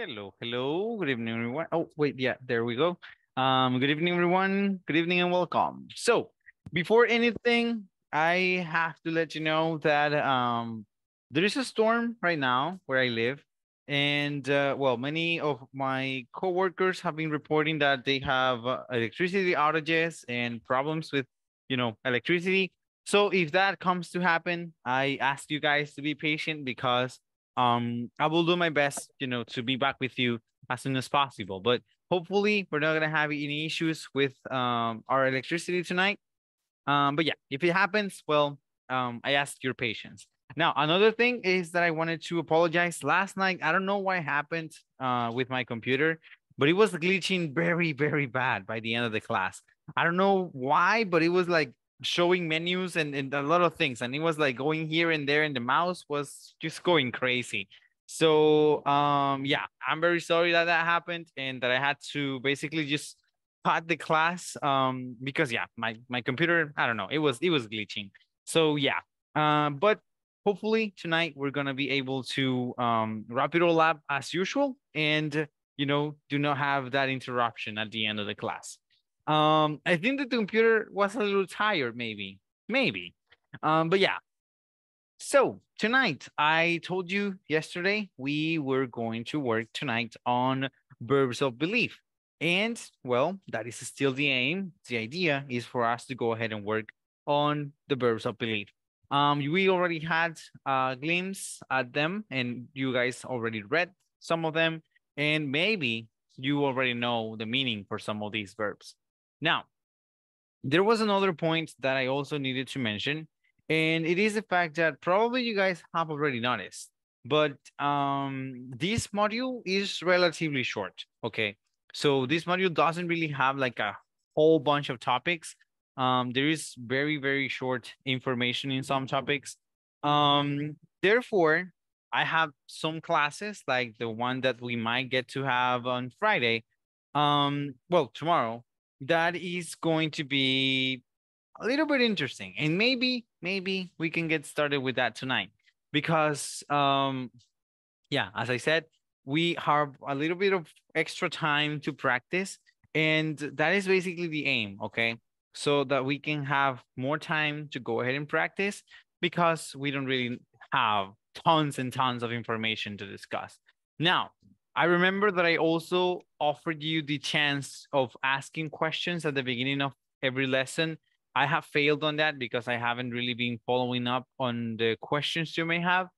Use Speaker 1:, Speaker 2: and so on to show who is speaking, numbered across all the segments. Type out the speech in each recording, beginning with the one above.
Speaker 1: Hello, hello. Good evening, everyone. Oh, wait, yeah, there we go. Um, good
Speaker 2: evening, everyone. Good evening and welcome. So, before anything, I have to let you know that um, there is a storm right now where I live, and uh, well, many of my coworkers have been reporting that they have uh, electricity outages and problems with, you know, electricity. So, if that comes to happen, I ask you guys to be patient because um, I will do my best, you know, to be back with you as soon as possible. But hopefully, we're not gonna have any issues with um, our electricity tonight. Um, but yeah, if it happens, well, um, I ask your patience. Now, another thing is that I wanted to apologize. Last night, I don't know what happened uh, with my computer, but it was glitching very, very bad by the end of the class. I don't know why, but it was like showing menus and, and a lot of things and it was like going here and there and the mouse was just going crazy so um yeah i'm very sorry that that happened and that i had to basically just cut the class um because yeah my my computer i don't know it was it was glitching so yeah uh, but hopefully tonight we're gonna be able to um wrap it all up as usual and you know do not have that interruption at the end of the class um, I think the computer was a little tired, maybe, maybe. Um, but yeah. So tonight, I told you yesterday we were going to work tonight on verbs of belief. And well, that is still the aim. The idea is for us to go ahead and work on the verbs of belief. Um, we already had a glimpse at them and you guys already read some of them. And maybe you already know the meaning for some of these verbs. Now, there was another point that I also needed to mention, and it is the fact that probably you guys have already noticed, but um, this module is relatively short. Okay, so this module doesn't really have like a whole bunch of topics. Um, there is very very short information in some topics. Um, therefore, I have some classes like the one that we might get to have on Friday. Um, well, tomorrow that is going to be a little bit interesting. And maybe, maybe we can get started with that tonight because, um, yeah, as I said, we have a little bit of extra time to practice. And that is basically the aim, okay? So that we can have more time to go ahead and practice because we don't really have tons and tons of information to discuss. Now, I remember that I also offered you the chance of asking questions at the beginning of every lesson. I have failed on that because I haven't really been following up on the questions you may have.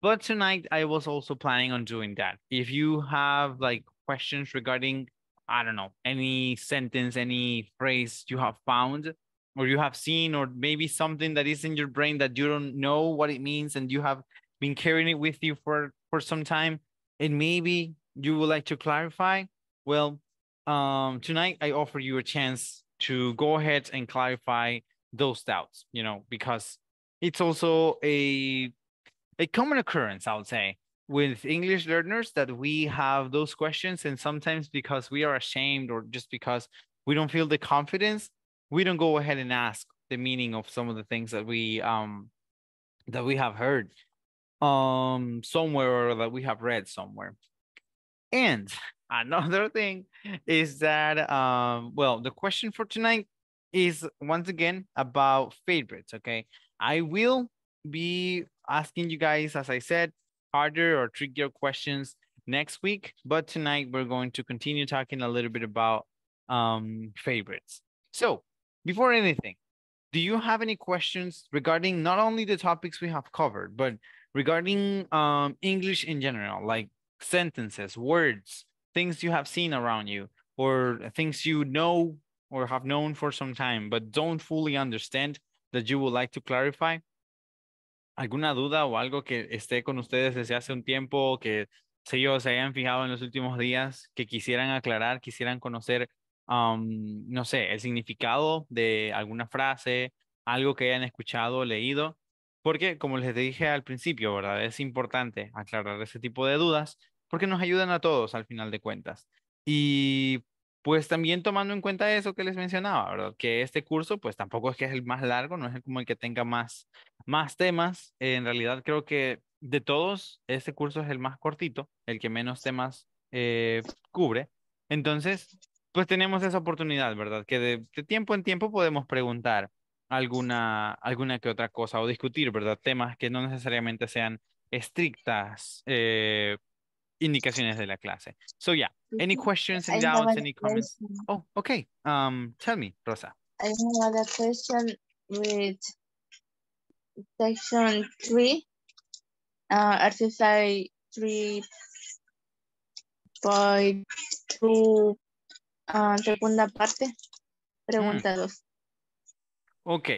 Speaker 2: But tonight I was also planning on doing that. If you have like questions regarding, I don't know, any sentence, any phrase you have found or you have seen, or maybe something that is in your brain that you don't know what it means and you have been carrying it with you for, for some time, and maybe you would like to clarify, well, um, tonight I offer you a chance to go ahead and clarify those doubts, you know, because it's also a a common occurrence, I would say, with English learners that we have those questions, and sometimes because we are ashamed or just because we don't feel the confidence, we don't go ahead and ask the meaning of some of the things that we um that we have heard um somewhere or that we have read somewhere. And another thing is that, um, well, the question for tonight is once again about favorites, okay? I will be asking you guys, as I said, harder or trickier questions next week. But tonight we're going to continue talking a little bit about um, favorites. So before anything, do you have any questions regarding not only the topics we have covered, but regarding um, English in general? Like sentences, words, things you have seen around you, or things you know or have known for some time, but don't fully understand that you would like to clarify? ¿Alguna duda o algo que esté con ustedes desde hace un tiempo, que ellos se hayan fijado en los últimos días, que quisieran aclarar, quisieran conocer, um, no sé, el significado de alguna frase, algo que hayan escuchado, leído? porque como les dije al principio, ¿verdad? Es importante aclarar ese tipo de dudas porque nos ayudan a todos al final de cuentas. Y pues también tomando en cuenta eso que les mencionaba, ¿verdad? Que este curso pues tampoco es que es el más largo, no es como el que tenga más, más temas. en realidad creo que de todos, este curso es el más cortito, el que menos temas eh, cubre. Entonces, pues tenemos esa oportunidad, ¿verdad? Que de tiempo en tiempo podemos preguntar, alguna, alguna que otra cosa o discutir, ¿verdad? Temas que no necesariamente sean estrictas eh, indicaciones de la clase. So yeah, any questions any doubts, any comments? Oh, okay. Um, tell me, Rosa.
Speaker 3: I have a question with section three, uh, exercise three two, uh, segunda parte, mm. pregunta mm.
Speaker 2: Ok,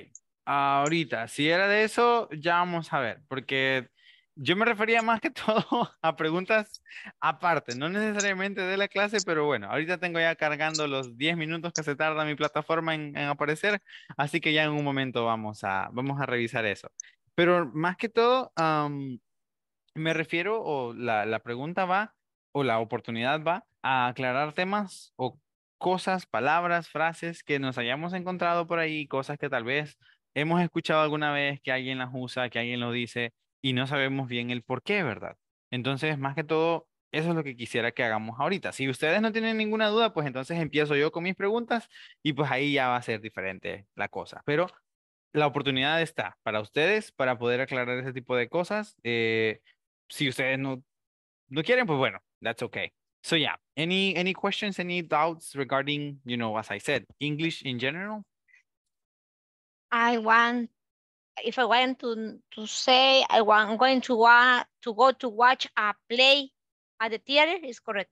Speaker 2: ahorita, si era de eso, ya vamos a ver, porque yo me refería más que todo a preguntas aparte, no necesariamente de la clase, pero bueno, ahorita tengo ya cargando los 10 minutos que se tarda mi plataforma en, aparecer, así que ya en un momento vamos a, vamos a revisar eso. Pero más que todo, me refiero, o la, la pregunta va, o la oportunidad va a aclarar temas o cosas, palabras, frases que nos hayamos encontrado por ahí, cosas que tal vez hemos escuchado alguna vez, que alguien las usa, que alguien lo dice y no sabemos bien el por qué, ¿verdad? Entonces, más que todo, eso es lo que quisiera que hagamos ahorita. Si ustedes no tienen ninguna duda, pues entonces empiezo yo con mis preguntas y pues ahí ya va a ser diferente la cosa. Pero la oportunidad está para ustedes para poder aclarar ese tipo de cosas. Eh, si ustedes no, no quieren, pues bueno, that's okay. so yeah any any questions any doubts regarding you know as i said english in general
Speaker 3: i want if i want to to say i want i'm going to want to go to watch a play at the theater is correct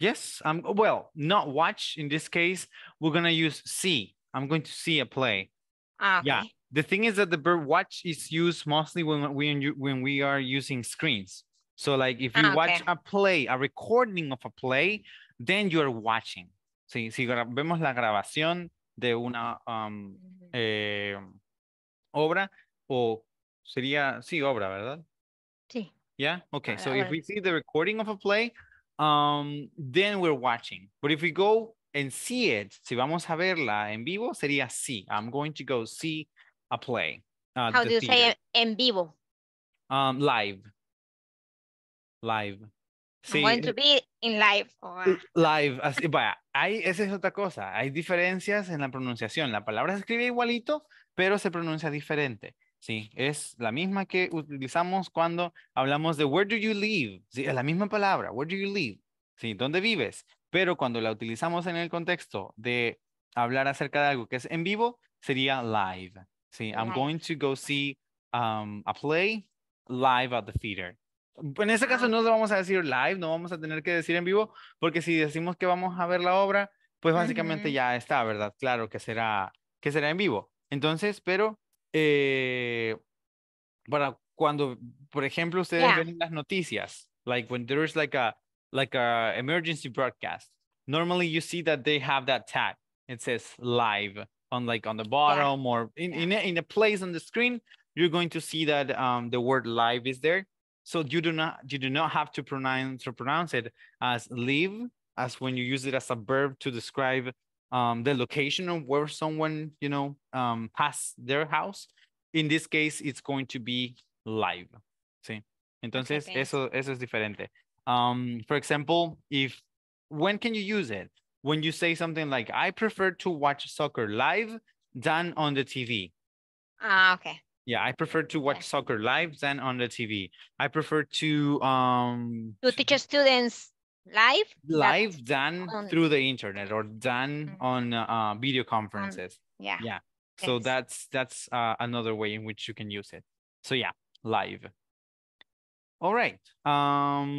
Speaker 2: yes um well not watch in this case we're gonna use see i'm going to see a play ah, okay. yeah the thing is that the verb watch is used mostly when we when we are using screens So like if you ah, watch a play, a recording of a play, then you're watching. si si vemos la grabación de una um, eh, obra, o sería, sí, obra, ¿verdad? Sí. Yeah, okay. Ah, so if we see the recording of a play, um, then we're watching. But if we go and see it, si vamos a verla en vivo, sería sí. I'm going to go see a play. Uh, How do you say
Speaker 3: en vivo?
Speaker 2: Um, live. Live. I'm going to eh, be
Speaker 3: in live. Oh, ah.
Speaker 2: Live, esa es otra cosa, hay diferencias en la pronunciación, la palabra se escribe igualito, pero se pronuncia diferente, ¿sí? Es la misma que utilizamos cuando hablamos de where do you live, ¿sí? Es la misma palabra, where do you live, ¿sí? ¿Dónde vives? Pero cuando la utilizamos en el contexto de hablar acerca de algo que es en vivo, sería live, ¿sí? I'm going to go see um, a play live at the theater. Pues, en ese caso no vamos a decir live, no vamos a tener que decir en vivo, porque si decimos que vamos a ver la obra, pues básicamente ya está, ¿verdad? Claro que será, que será en vivo. Entonces, pero eh, para cuando, por ejemplo, ustedes ven las noticias, like when is like a like a emergency broadcast, normally you see that they have that tag. It says live on like on the bottom or in, in, a, in a place on the screen. You're going to see that um, the word live is there. So you do not you do not have to pronounce to pronounce it as live as when you use it as a verb to describe um, the location of where someone you know um, has their house. In this case, it's going to be live. See, entonces okay, eso eso es diferente. Um, for example, if when can you use it? When you say something like, "I prefer to watch soccer live than on the TV." Ah, okay yeah i prefer to watch soccer live than on the tv i prefer to um
Speaker 3: to teach students live live
Speaker 2: than through the internet or than mm -hmm. on uh, video conferences um, yeah yeah yes. so that's that's uh, another way in which you can use it so yeah live all right um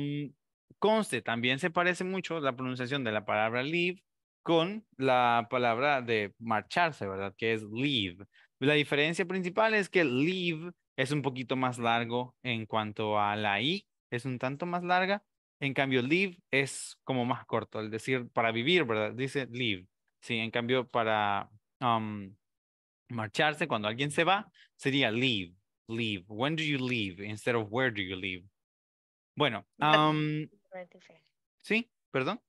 Speaker 2: conste también se parece mucho la pronunciación de la palabra live con la palabra de marcharse verdad que es leave La diferencia principal es que live es un poquito más largo en cuanto a la I, es un tanto más larga. En cambio, live es como más corto, el decir para vivir, ¿verdad? Dice live. Sí, en cambio, para um, marcharse, cuando alguien se va, sería leave, leave. When do you leave instead of where do you leave? Bueno, um, sí, perdón.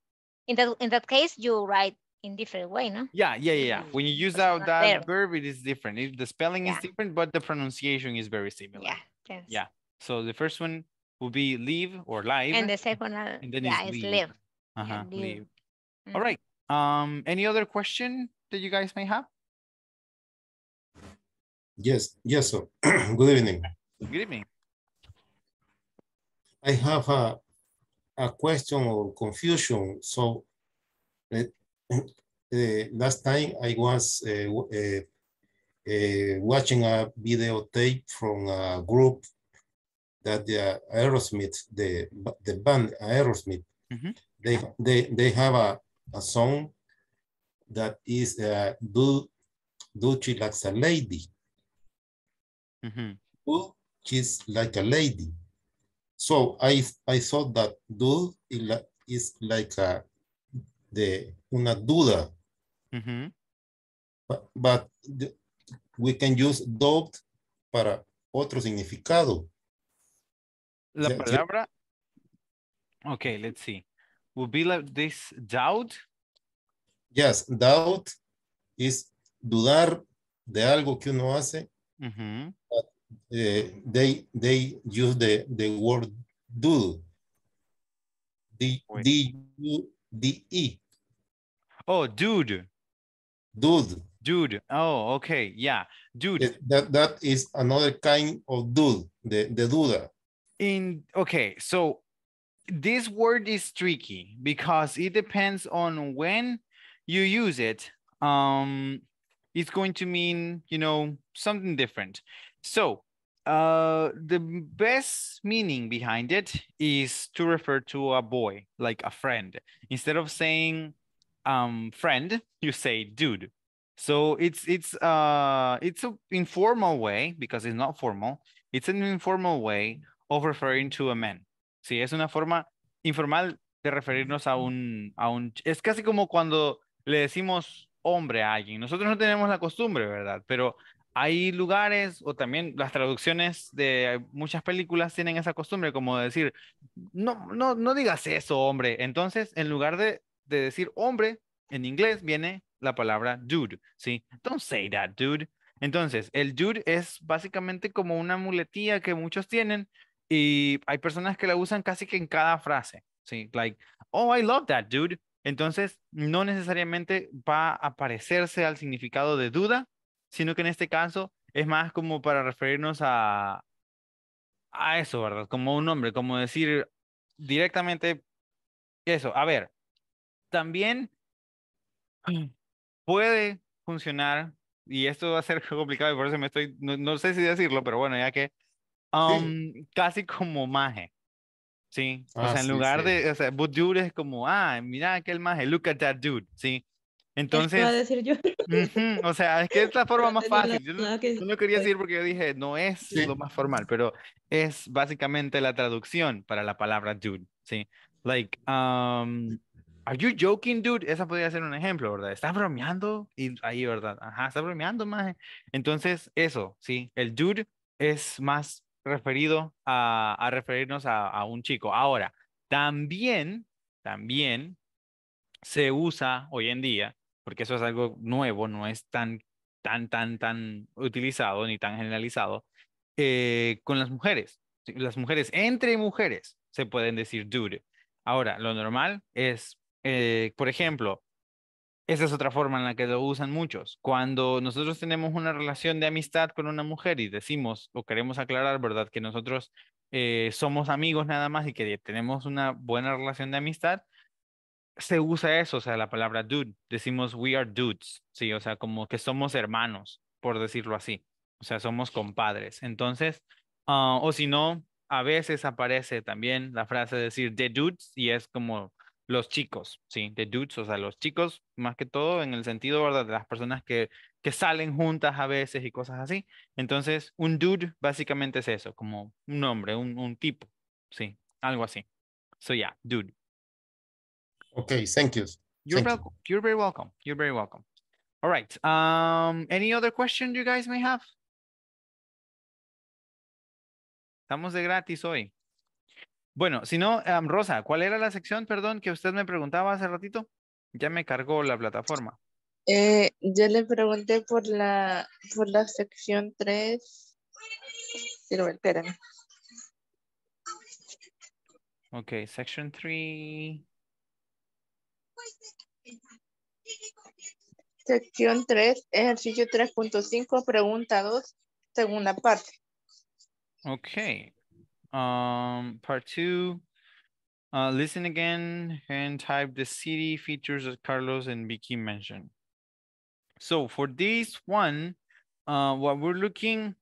Speaker 3: En that, that case, you write in different way, no?
Speaker 2: Yeah, yeah, yeah. When you use out that verb, it is different. It, the spelling yeah. is different, but the pronunciation is very similar. Yeah, yes. Yeah. So the first one will be live or live. And the
Speaker 3: second one, and then yeah, is live. live.
Speaker 2: Uh -huh, live. live. Mm All right. Um, any other question that you guys may have?
Speaker 1: Yes, yes, sir. Good evening. Good evening. I have a, a question or confusion. So Eh, last time I was eh, eh, watching a videotape from a group that the Aerosmith, the the band Aerosmith, mm -hmm. they they they have a, a song that is uh, do do she likes a lady. Mm -hmm. Do she's like a lady. So I I thought that do is like a de una duda. Mm But, we can use doubt para otro significado. La palabra,
Speaker 2: okay, let's see. Would be like this doubt?
Speaker 1: Yes, doubt is dudar de algo que uno hace. but, eh, they, they use the, the word do. D-E. Oh, dude. Dude. Dude. Oh, okay. Yeah. Dude. that, that is another kind of dude, the, the duda. In, okay. So this word
Speaker 2: is tricky because it depends on when you use it. Um, it's going to mean, you know, something different. So uh, the best meaning behind it is to refer to a boy, like a friend. Instead of saying um, friend, you say dude. So it's it's uh it's an informal way because it's not formal. It's an informal way of referring to a man. Sí, es una forma informal de referirnos a un a un es casi como cuando le decimos hombre a alguien. Nosotros no tenemos la costumbre, ¿verdad? Pero hay lugares o también las traducciones de muchas películas tienen esa costumbre como de decir, no, no, no digas eso, hombre. Entonces, en lugar de, decir hombre, en inglés viene la palabra dude, ¿sí? Don't say that, dude. Entonces, el dude es básicamente como una muletilla que muchos tienen y hay personas que la usan casi que en cada frase, ¿sí? Like, oh, I love that, dude. Entonces, no necesariamente va a parecerse al significado de duda, sino que en este caso es más como para referirnos a, a eso, ¿verdad? Como un nombre, como decir directamente eso. A ver, también puede funcionar, y esto va a ser complicado y por eso me estoy, no, sé si decirlo, pero bueno, ya que um, casi como maje. Sí, o sea, en lugar de, o sea, but dude es como, ah, mira aquel maje, look at that dude, sí. Entonces, decir o sea, es que es la forma más fácil. Yo no, quería decir porque yo dije, no es lo más formal, pero es básicamente la traducción para la palabra dude, ¿sí? Like, um, are you joking, dude? Esa podría ser un ejemplo, ¿verdad? ¿Estás bromeando? Y ahí, ¿verdad? Ajá, ¿estás bromeando, más Entonces, eso, ¿sí? El dude es más referido a, referirnos a, a un chico. Ahora, también, también se usa hoy en día porque eso es algo nuevo, no es tan, tan, tan, tan utilizado ni tan generalizado, eh, con las mujeres. Las mujeres, entre mujeres, se pueden decir dude. Ahora, lo normal es, eh, por ejemplo, esa es otra forma en la que lo usan muchos. Cuando nosotros tenemos una relación de amistad con una mujer y decimos o queremos aclarar, ¿verdad? Que nosotros eh, somos amigos nada más y que tenemos una buena relación de amistad, se usa eso, o sea, la palabra dude. Decimos we are dudes, sí, o sea, como que somos hermanos, por decirlo así. O sea, somos compadres. Entonces, ah, o si no, a veces aparece también la frase de decir the dudes y es como los chicos, sí, the dudes, o sea, los chicos, más que todo en el sentido, ¿verdad? De las personas que, que salen juntas a veces y cosas así. Entonces, un dude básicamente es eso, como un nombre un, un tipo, sí, algo así. So, yeah, dude.
Speaker 1: Okay, thank you. You're, very
Speaker 2: welcome. You're very welcome. All right. Um, any other question you guys may have? Estamos de gratis hoy. Bueno, si no, um, Rosa, ¿cuál era la sección, perdón, que usted me preguntaba hace ratito? Ya me cargó la plataforma.
Speaker 3: Eh, yo le pregunté por la, por la sección 3. Pero espérame.
Speaker 2: Ok, section 3.
Speaker 3: Sección 3, ejercicio 3.5, pregunta 2, segunda parte.
Speaker 2: Okay. Um, part 2. Uh, listen again and type the city features that Carlos and Vicky mentioned. So for this one, uh, what we're looking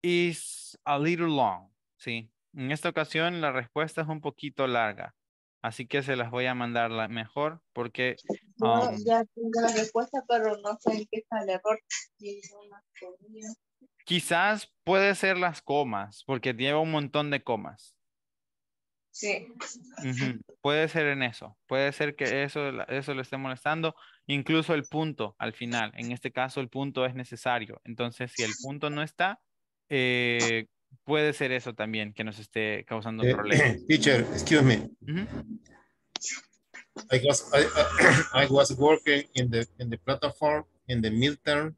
Speaker 2: is a little long, ¿sí? En esta ocasión la respuesta es un poquito larga. Así que se las voy a mandar la mejor porque... no, um,
Speaker 3: ya tengo la respuesta, pero no sé en qué está el error.
Speaker 2: Quizás puede ser las comas, porque lleva un montón de comas. Sí. Puede ser en eso. Puede ser que eso, eso le esté molestando. Incluso el punto al final. En este caso el punto es necesario. Entonces, si el punto no está, eh, puede ser eso también que nos esté causando un eh, problemas. Teacher,
Speaker 1: excuse me. I, was, I, I, was working in the, in the platform in the midterm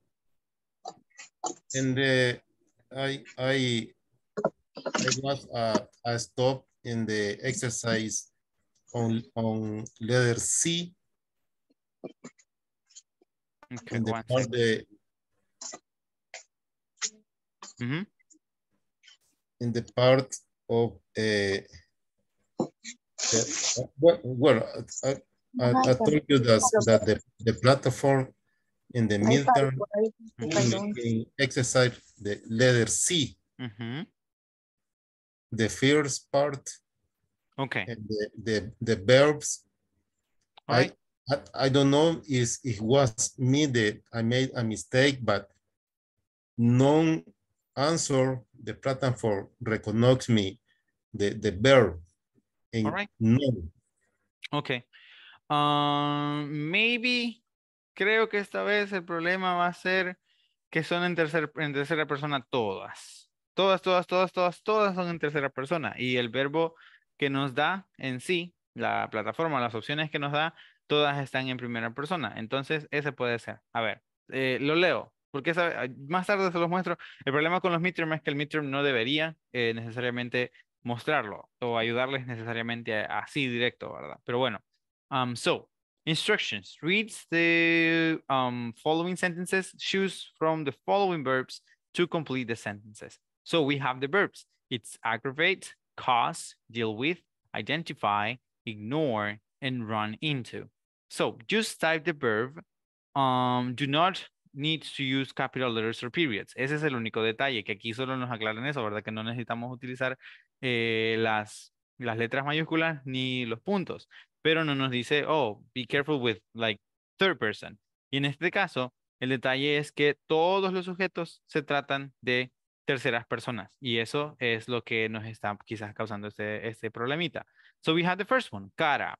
Speaker 1: and the, I, I, I was uh, I stopped in the exercise on, on letter C. Okay, in the part of uh, the, well, well I, I, I, told you that, that the, the platform in the midterm exercise, the letter C. Mm -hmm. The first part. Okay. the, the, the verbs. I, right. I, I don't know if it was me that I made a mistake, but none. answer the platform recognize me the verb in no.
Speaker 2: Okay. Um, maybe creo que esta vez el problema va a ser que son en, tercer, tercera persona todas. Todas, todas, todas, todas, todas son en tercera persona. Y el verbo que nos da en sí, la plataforma, las opciones que nos da, todas están en primera persona. Entonces, ese puede ser. A ver, eh, lo leo porque ah, más tarde se los muestro. El problema con los midterm es que el midterm no debería eh, necesariamente mostrarlo o ayudarles necesariamente así directo, ¿verdad? Pero bueno, um, so, instructions, Read the um, following sentences, choose from the following verbs to complete the sentences. So we have the verbs, it's aggravate, cause, deal with, identify, ignore, and run into. So just type the verb, um, do not needs to use capital letters or periods. Ese es el único detalle, que aquí solo nos aclaran eso, ¿verdad? Que no necesitamos utilizar eh, las, las letras mayúsculas ni los puntos, pero no nos dice, oh, be careful with like third person. Y en este caso, el detalle es que todos los sujetos se tratan de terceras personas. Y eso es lo que nos está quizás causando este, este problemita. So we have the first one, cara.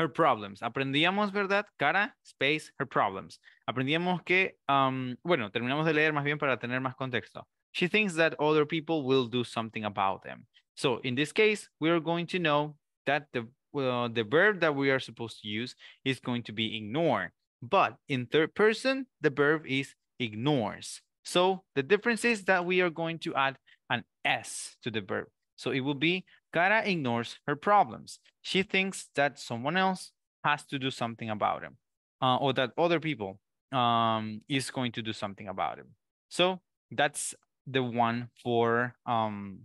Speaker 2: her problems. Aprendíamos, ¿verdad? Cara, space, her problems. Aprendíamos que, um, bueno, terminamos de leer más bien para tener más contexto. She thinks that other people will do something about them. So in this case, we are going to know that the, the verb that we are supposed to use is going to be ignore. But in third person, the verb is ignores. So the difference is that we are going to add an S to the verb. So it will be Kara ignores her problems. She thinks that someone else has to do something about him uh, or that other people um, is going to do something about him. So that's the one for, um,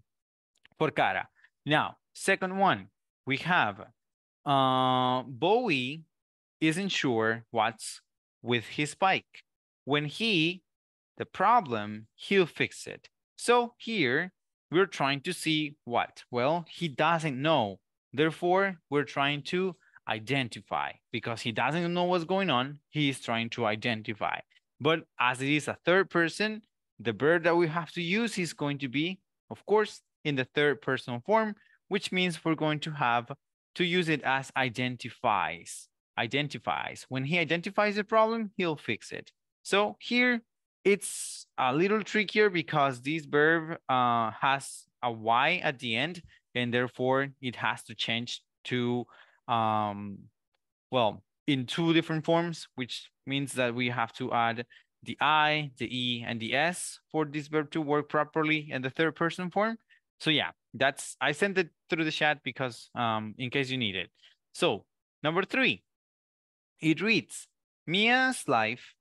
Speaker 2: for Kara. Now, second one, we have uh, Bowie isn't sure what's with his bike. When he, the problem, he'll fix it. So here we're trying to see what? Well, he doesn't know. Therefore, we're trying to identify because he doesn't know what's going on. He is trying to identify. But as it is a third person, the verb that we have to use is going to be, of course, in the third personal form, which means we're going to have to use it as identifies. Identifies. When he identifies the problem, he'll fix it. So here it's a little trickier because this verb uh, has a Y at the end, and therefore it has to change to, um, well, in two different forms, which means that we have to add the I, the E, and the S for this verb to work properly in the third person form. So yeah, that's, I sent it through the chat because um, in case you need it. So number three, it reads, Mia's life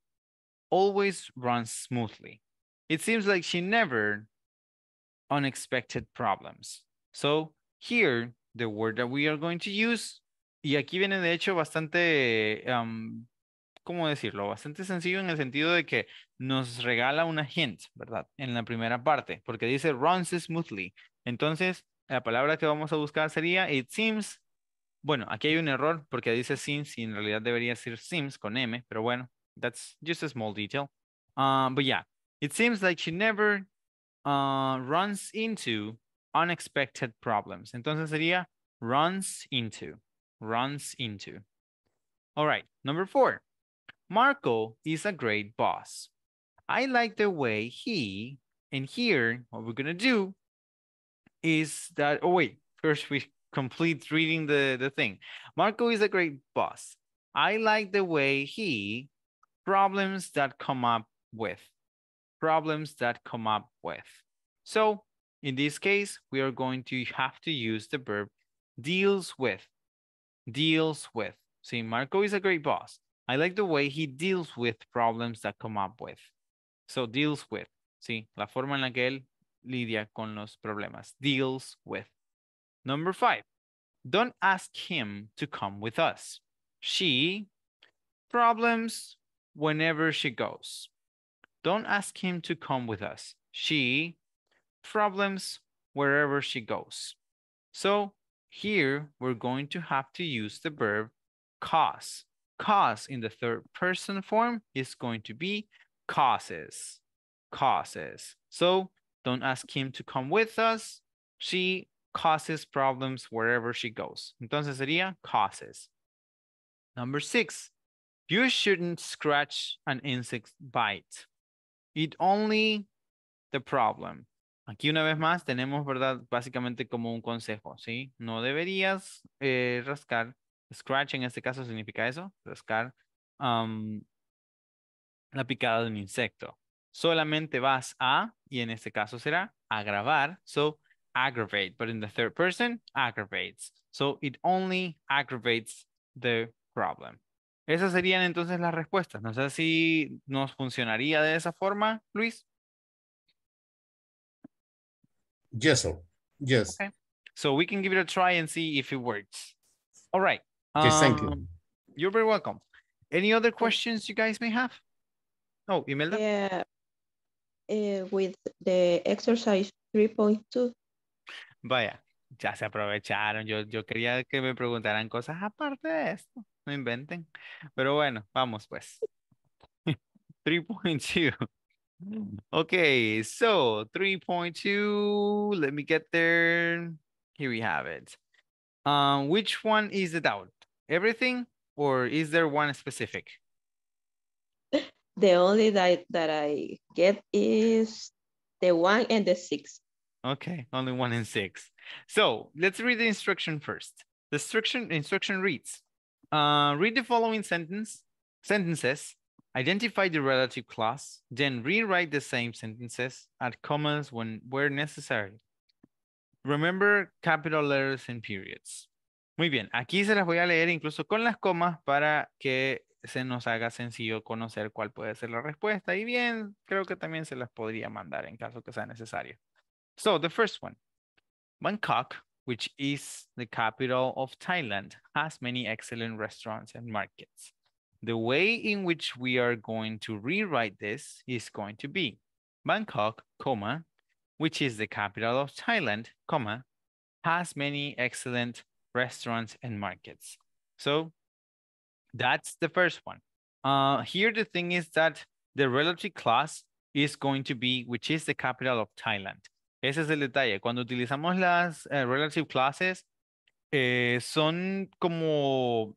Speaker 2: always runs smoothly. It seems like she never unexpected problems. So here, the word that we are going to use, y aquí viene de hecho bastante, um, ¿cómo decirlo? Bastante sencillo en el sentido de que nos regala una hint, ¿verdad? En la primera parte, porque dice runs smoothly. Entonces, la palabra que vamos a buscar sería it seems. Bueno, aquí hay un error porque dice seems y en realidad debería ser seems con M, pero bueno, that's just a small detail. Um, but yeah, it seems like she never uh, runs into unexpected problems. Entonces sería runs into, runs into. All right, number four. Marco is a great boss. I like the way he, and here what we're gonna do is that, oh wait, first we complete reading the, the thing. Marco is a great boss. I like the way he problems that come up with. Problems that come up with. So in this case, we are going to have to use the verb deals with. Deals with. See, Marco is a great boss. I like the way he deals with problems that come up with. So deals with. See, la forma en la que él lidia con los problemas. Deals with. Number five, don't ask him to come with us. She, problems whenever she goes. Don't ask him to come with us. She problems wherever she goes. So here we're going to have to use the verb cause. Cause in the third person form is going to be causes, causes. So don't ask him to come with us. She causes problems wherever she goes. Entonces sería causes. Number six, you shouldn't scratch an insect bite. It only the problem. Aquí una vez más tenemos, ¿verdad? Básicamente como un consejo, ¿sí? No deberías eh, rascar. Scratch en este caso significa eso, rascar um, la picada de un insecto. Solamente vas a, y en este caso será, agravar. So, aggravate, but in the third person, aggravates. So, it only aggravates the problem. Esas serían entonces las respuestas. No sé si nos funcionaría de esa forma, Luis.
Speaker 1: Yes, Yes. Okay.
Speaker 2: So we can give it a try and see if it works. All right. thank you. Um, you're very welcome. Any other questions you guys may have? Oh, Imelda? Yeah.
Speaker 3: Eh, with the exercise 3.2.
Speaker 2: Vaya, ya se aprovecharon. yo quería que me preguntaran cosas aparte de esto. no inventen. Pero bueno, vamos pues. 3.2. Okay, so 3.2, let me get there. Here we have it. Um, which one is the doubt? Everything or is there one specific?
Speaker 3: The only that, that I get is the one and the
Speaker 2: six. Okay, only one and six. So let's read the instruction first. The instruction, instruction reads, uh, read the following sentence, sentences, identify the relative clause, then rewrite the same sentences, add commas when where necessary. Remember capital letters and periods. Muy bien, aquí se las voy a leer incluso con las comas para que se nos haga sencillo conocer cuál puede ser la respuesta. Y bien, creo que también se las podría mandar en caso que sea necesario. So, the first one. Bangkok which is the capital of Thailand, has many excellent restaurants and markets. The way in which we are going to rewrite this is going to be Bangkok, comma, which is the capital of Thailand, comma, has many excellent restaurants and markets. So that's the first one. Uh, here, the thing is that the relative class is going to be, which is the capital of Thailand. Ese es el detalle. Cuando utilizamos las eh, relative classes, eh, son como,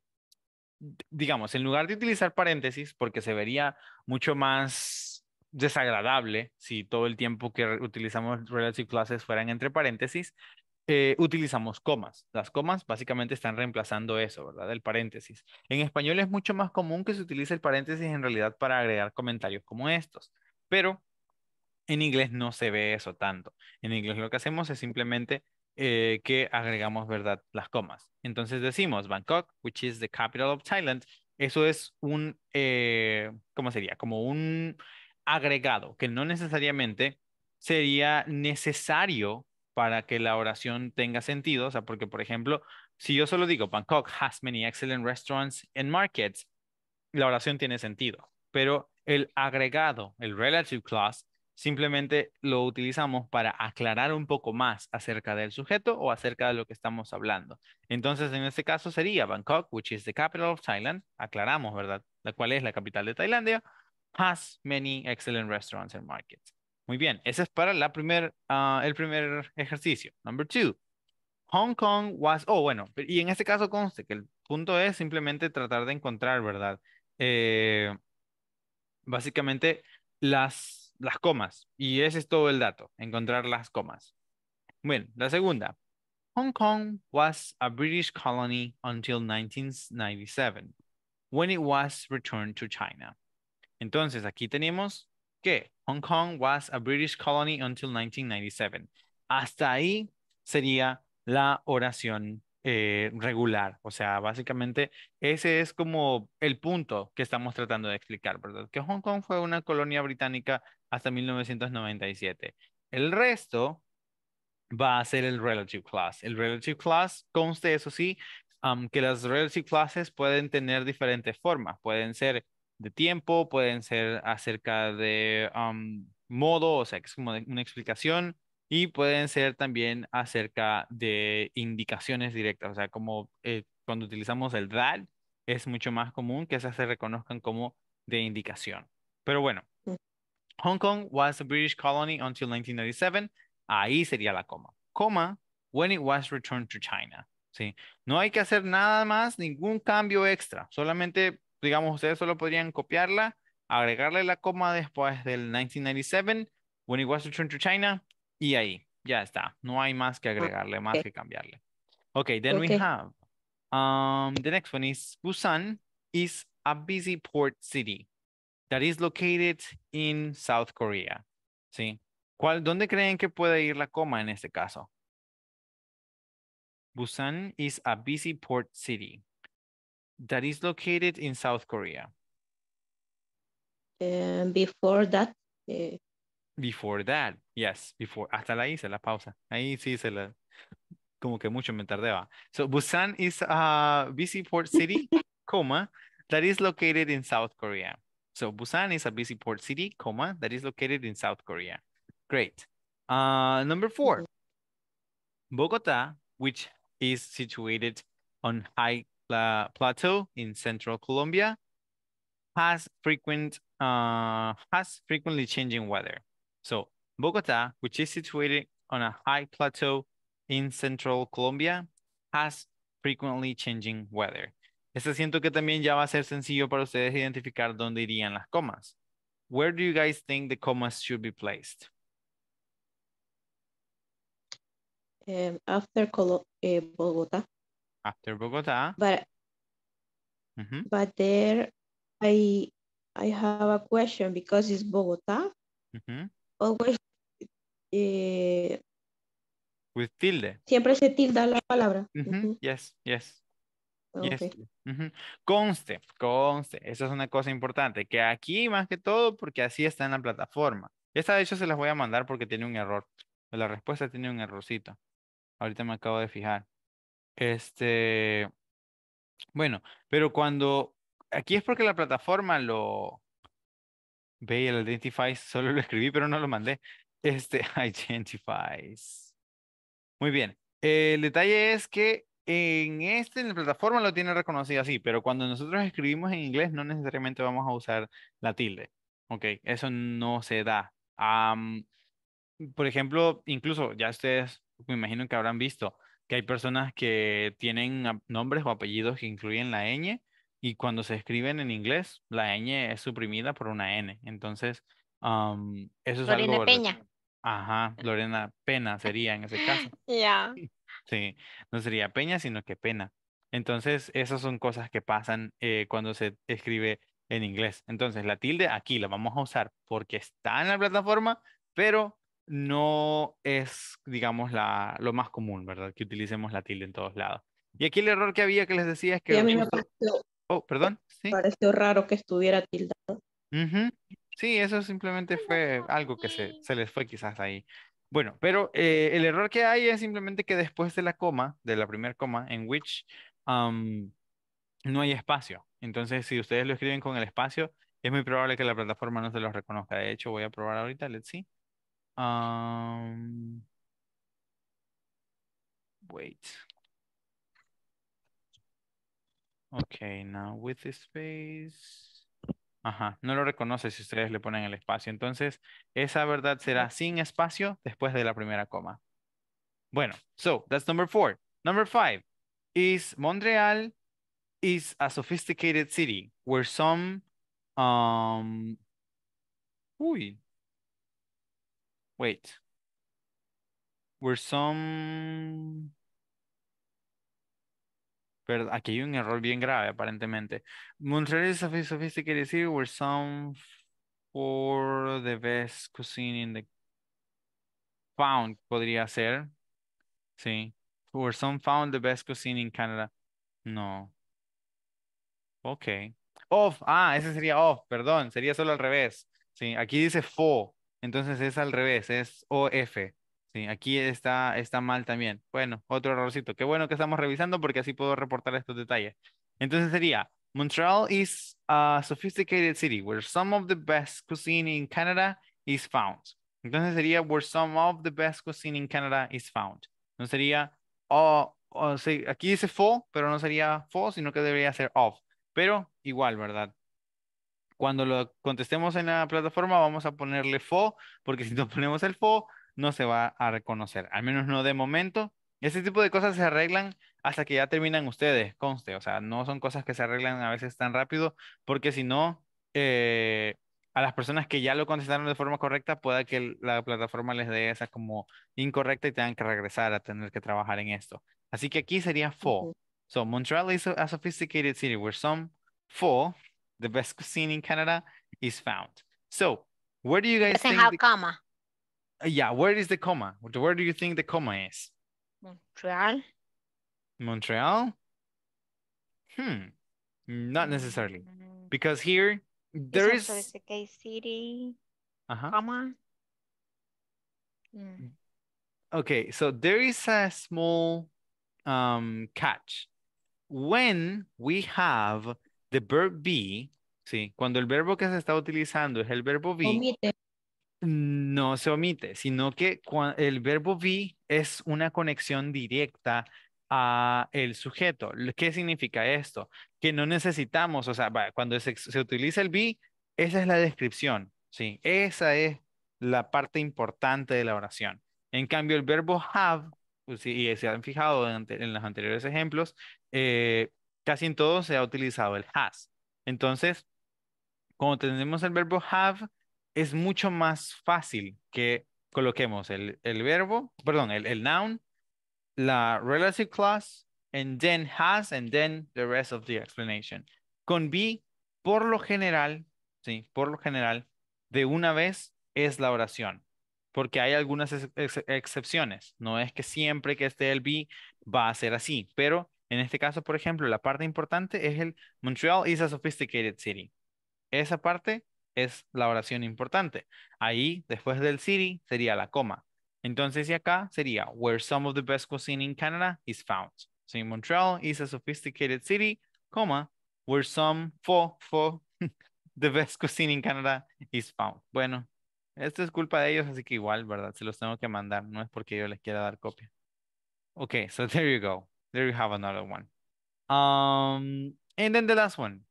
Speaker 2: digamos, en lugar de utilizar paréntesis, porque se vería mucho más desagradable si todo el tiempo que utilizamos relative classes fueran entre paréntesis, eh, utilizamos comas. Las comas básicamente están reemplazando eso, ¿verdad? El paréntesis. En español es mucho más común que se utilice el paréntesis en realidad para agregar comentarios como estos, pero en inglés no se ve eso tanto. En inglés lo que hacemos es simplemente eh, que agregamos, ¿verdad?, las comas. Entonces decimos Bangkok, which is the capital of Thailand. Eso es un, eh, ¿cómo sería? Como un agregado que no necesariamente sería necesario para que la oración tenga sentido. O sea, porque, por ejemplo, si yo solo digo Bangkok has many excellent restaurants and markets, la oración tiene sentido. Pero el agregado, el relative clause, simplemente lo utilizamos para aclarar un poco más acerca del sujeto o acerca de lo que estamos hablando. Entonces, en este caso sería Bangkok, which is the capital of Thailand, aclaramos, ¿verdad? La cual es la capital de Tailandia, has many excellent restaurants and markets. Muy bien, ese es para la ah, el primer ejercicio. Number two, Hong Kong was, oh, bueno, y en este caso conste que el punto es simplemente tratar de encontrar, ¿verdad? Eh, básicamente las las comas. Y ese es todo el dato, encontrar las comas. Bueno, la segunda. Hong Kong was a British colony until 1997, when it was returned to China. Entonces, aquí tenemos que Hong Kong was a British colony until 1997. Hasta ahí sería la oración eh, regular. O sea, básicamente ese es como el punto que estamos tratando de explicar, ¿verdad? Que Hong Kong fue una colonia británica hasta 1997. El resto va a ser el Relative Class. El Relative Class conste, eso sí, que las Relative Classes pueden tener diferentes formas. Pueden ser de tiempo, pueden ser acerca de modo, o sea, que es como una explicación, y pueden ser también acerca de indicaciones directas, o sea, como eh, cuando utilizamos el that, es mucho más común que esas se reconozcan como de indicación. Pero bueno, Hong Kong was a British colony until 1997. Ahí sería la coma. Coma, when it was returned to China. ¿Sí? No hay que hacer nada más, ningún cambio extra. Solamente, digamos, ustedes solo podrían copiarla, agregarle la coma después del 1997, when it was returned to China, y ahí, ya está. No hay más que agregarle, más que cambiarle. Ok, then we have, um, the next one is Busan is a busy port city. that is located in South Korea. ¿Sí? ¿Cuál, ¿Dónde creen que puede ir la coma en este caso? Busan is a busy port city that is located in South Korea.
Speaker 3: Um, before that. Eh,
Speaker 2: before that, yes, before. Hasta la hice la pausa. Ahí sí se la, como que mucho me tardaba. So Busan is a busy port city, coma, that is located in South Korea. So Busan is a busy port city, comma, that is located in South Korea. Great. Uh, number four, mm-hmm. Bogota, which is situated on high pla plateau in central Colombia, has frequent uh, has frequently changing weather. So Bogota, which is situated on a high plateau in central Colombia, has frequently changing weather. Este siento que también ya va a ser sencillo para ustedes identificar dónde irían las comas. Where do you guys think the commas should be placed?
Speaker 3: Eh, eh, after Bogotá.
Speaker 2: After Bogota.
Speaker 3: But, but there I have a question because it's Bogota. Always eh,
Speaker 2: With tilde.
Speaker 3: Siempre se tilda la palabra.
Speaker 2: Yes, yes. Conste, conste, esa es una cosa importante, que aquí más que todo, porque así está en la plataforma. Esta de hecho se las voy a mandar porque tiene un error. La respuesta tiene un errorcito. Ahorita me acabo de fijar. Este, bueno, pero cuando, aquí es porque la plataforma lo, ve el identify solo lo escribí, pero no lo mandé. Este, identify Muy bien. El detalle es que en este, en la plataforma lo tiene reconocido así, pero cuando nosotros escribimos en inglés no necesariamente vamos a usar la tilde. Ok, eso no se da. por ejemplo, incluso ya ustedes me imagino que habrán visto que hay personas que tienen nombres o apellidos que incluyen la ñ y cuando se escriben en inglés, la ñ es suprimida por una n. Entonces, eso es algo... Peña. Ajá, Lorena Pena sería en ese caso. Ya no sería peña, sino que pena. Entonces, esas son cosas que pasan eh, cuando se escribe en inglés. Entonces, la tilde aquí la vamos a usar porque está en la plataforma, pero no es, digamos, la, lo más común, ¿verdad? Que utilicemos la tilde en todos lados. Y aquí el error que había que les decía es que... me pareció, oh, perdón.
Speaker 3: pareció raro que estuviera tildado.
Speaker 2: Sí, eso simplemente fue algo que se, se les fue quizás ahí. Bueno, pero eh, el error que hay es simplemente que después de la coma, de la primera coma, en which no hay espacio. Entonces, si ustedes lo escriben con el espacio, es muy probable que la plataforma no se los reconozca. De hecho, voy a probar ahorita, let's see. wait. Okay, now with the space. Ajá, no lo reconoce si ustedes le ponen el espacio. Entonces, esa verdad será sin espacio después de la primera coma. Bueno, so that's number four. Number five is Montreal is a sophisticated city where some um, uy, wait where some pero aquí hay un error bien grave, aparentemente. Montreal is a sophisticated city where some for the best cuisine in the found podría ser. Sí. Where some found the best cuisine in Canada. No. Ok. of Ah, ese sería off. Perdón, sería solo al revés. Sí, aquí dice fo. Entonces es al revés, es OF. Sí, aquí está, está mal también. Bueno, otro errorcito. Qué bueno que estamos revisando porque así puedo reportar estos detalles. Entonces sería, Montreal is a sophisticated city where some of the best cuisine in Canada is found. Entonces sería where some of the best cuisine in Canada is found. No sería, oh, oh aquí dice for, pero no sería for, sino que debería ser of. Pero igual, ¿verdad? Cuando lo contestemos en la plataforma vamos a ponerle for, porque si no ponemos el for, no se va a reconocer, al menos no de momento. Ese tipo de cosas se arreglan hasta que ya terminan ustedes, conste, o sea, no son cosas que se arreglan a veces tan rápido, porque si no, eh, a las personas que ya lo contestaron de forma correcta, pueda que la plataforma les dé esa como incorrecta y tengan que regresar a tener que trabajar en esto. Así que aquí sería fo. So Montreal is a sophisticated city where some the best cuisine in Canada, is found. So, where do you guys think? Uh, yeah, where is the comma? Where do you think the comma is?
Speaker 3: Montreal.
Speaker 2: Montreal? Hmm. Not mm. necessarily. Because here there is a
Speaker 3: is... city. Uh -huh. Comma. Mm.
Speaker 2: mm. Okay, so there is a small um catch. When we have the verb be, sí, cuando el verbo que se está utilizando es el verbo be. Omite. no se omite, sino que el verbo be es una conexión directa a el sujeto. ¿Qué significa esto? Que no necesitamos, o sea, cuando se, utiliza el be, esa es la descripción, ¿sí? Esa es la parte importante de la oración. En cambio, el verbo have, pues y se han fijado en, los anteriores ejemplos, eh, casi en todos se ha utilizado el has. Entonces, cuando tenemos el verbo have, es mucho más fácil que coloquemos el, verbo, perdón, el, el noun, la relative clause, and then has, and then the rest of the explanation. Con be, por lo general, sí, por lo general, de una vez es la oración, porque hay algunas excepciones. No es que siempre que esté el be va a ser así, pero en este caso, por ejemplo, la parte importante es el Montreal is a sophisticated city. Esa parte es la oración importante. Ahí, después del city, sería la coma. Entonces, y acá sería where some of the best cuisine in Canada is found. So, in Montreal is a sophisticated city, coma, where some for, for the best cuisine in Canada is found. Bueno, esto es culpa de ellos, así que igual, ¿verdad? Se los tengo que mandar, no es porque yo les quiera dar copia. Okay, so there you go. There you have another one. Um, and then the last one.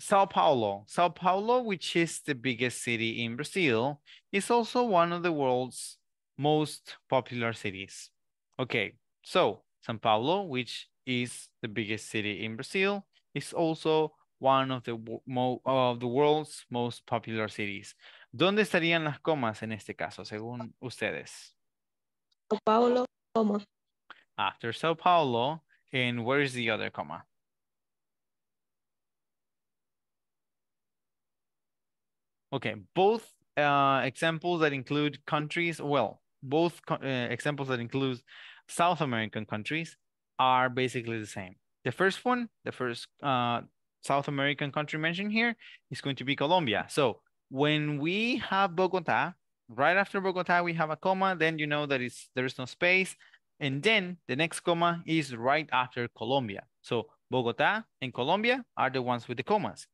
Speaker 2: Sao Paulo. Sao Paulo, which is the biggest city in Brazil, is also one of the world's most popular cities. Okay, so Sao Paulo, which is the biggest city in Brazil, is also one of the, of the world's most popular cities. ¿Dónde estarían las comas en este caso, según ustedes?
Speaker 3: Sao Paulo, coma.
Speaker 2: After Sao Paulo, and where is the other comma? Okay, both uh, examples that include countries, well, both uh, examples that include South American countries are basically the same. The first one, the first uh, South American country mentioned here is going to be Colombia. So when we have Bogota, right after Bogota, we have a comma, then you know that it's, there is no space. And then the next comma is right after Colombia. So Bogota and Colombia are the ones with the commas.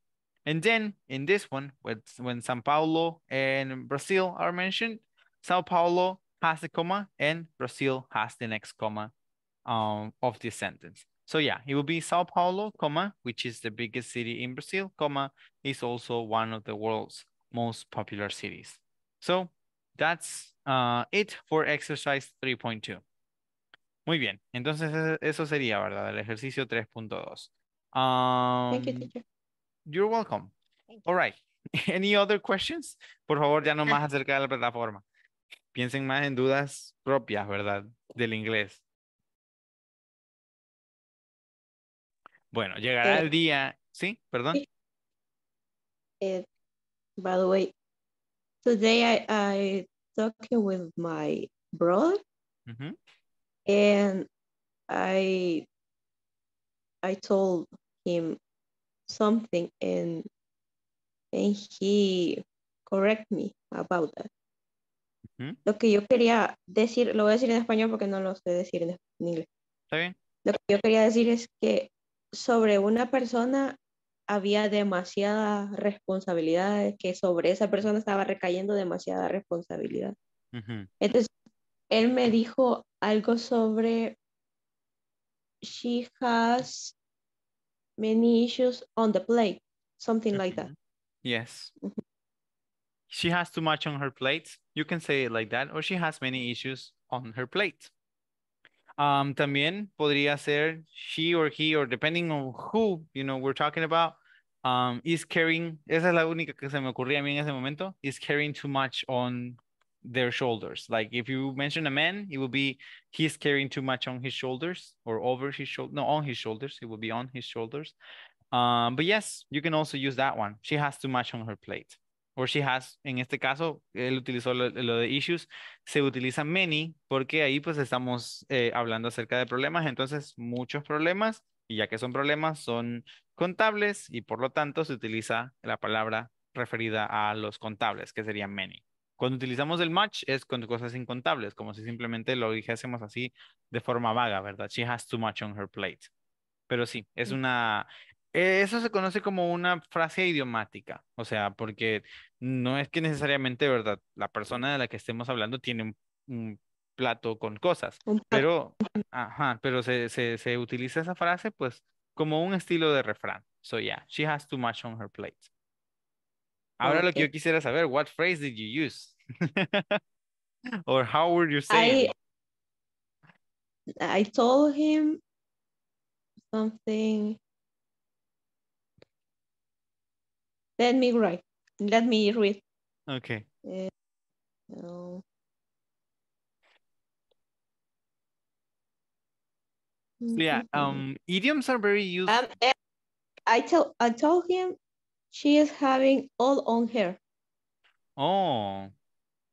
Speaker 2: And then in this one, when, when Sao Paulo and Brazil are mentioned, Sao Paulo has a comma and Brazil has the next comma um, of this sentence. So yeah, it will be Sao Paulo, comma, which is the biggest city in Brazil, comma, is also one of the world's most popular cities. So that's uh, it for exercise 3.2. Muy bien, entonces eso sería, ¿verdad? El ejercicio 3.2. Um, Thank you, um, teacher. You're welcome. All right. Any other questions? Por favor, ya no más acerca de la plataforma. Piensen más en dudas propias, ¿verdad? Del inglés. Bueno, llegará eh, el día. Sí, perdón.
Speaker 3: Eh, by the way, today I, I talking with my brother and I I told him something and and he correct me about that. Lo que yo quería decir, lo voy a decir en español porque no lo sé decir en inglés. Está bien. Lo que yo quería decir es que sobre una persona había demasiadas responsabilidades, que sobre esa persona estaba recayendo demasiada responsabilidad. Entonces, él me dijo algo sobre she has many issues on the plate, something like that. Yes. Mm-hmm.
Speaker 2: She has too much on her plate. You can say it like that, or she has many issues on her plate. Um, también podría ser she or he, or depending on who, you know, we're talking about, um, is carrying, esa es la única que se me ocurría a mí en ese momento, is carrying too much on their shoulders. Like if you mention a man, it will be he's carrying too much on his shoulders or over his shoulder. No, on his shoulders. It will be on his shoulders. Um, but yes, you can also use that one. She has too much on her plate. Or she has, en este caso, él utilizó lo, de issues, se utiliza many, porque ahí pues estamos eh, hablando acerca de problemas, entonces muchos problemas, y ya que son problemas, son contables, y por lo tanto se utiliza la palabra referida a los contables, que serían many. Cuando utilizamos el match es con cosas incontables, como si simplemente lo dijésemos así de forma vaga, ¿verdad? She has too much on her plate. Pero sí, es una... Eh, eso se conoce como una frase idiomática, o sea, porque no es que necesariamente, ¿verdad? La persona de la que estemos hablando tiene un, plato con cosas, pero, ajá, pero se, se, se utiliza esa frase pues como un estilo de refrán. So yeah, she has too much on her plate. Ahora okay. lo que yo quisiera saber, what phrase did you use? or how were you saying?
Speaker 3: I, I told him something. Let me write. Let me read. Okay. Eh,
Speaker 2: yeah, mm-hmm. um, idioms are very useful. Um, eh,
Speaker 3: I tell I told him She is having all on her.
Speaker 2: Oh,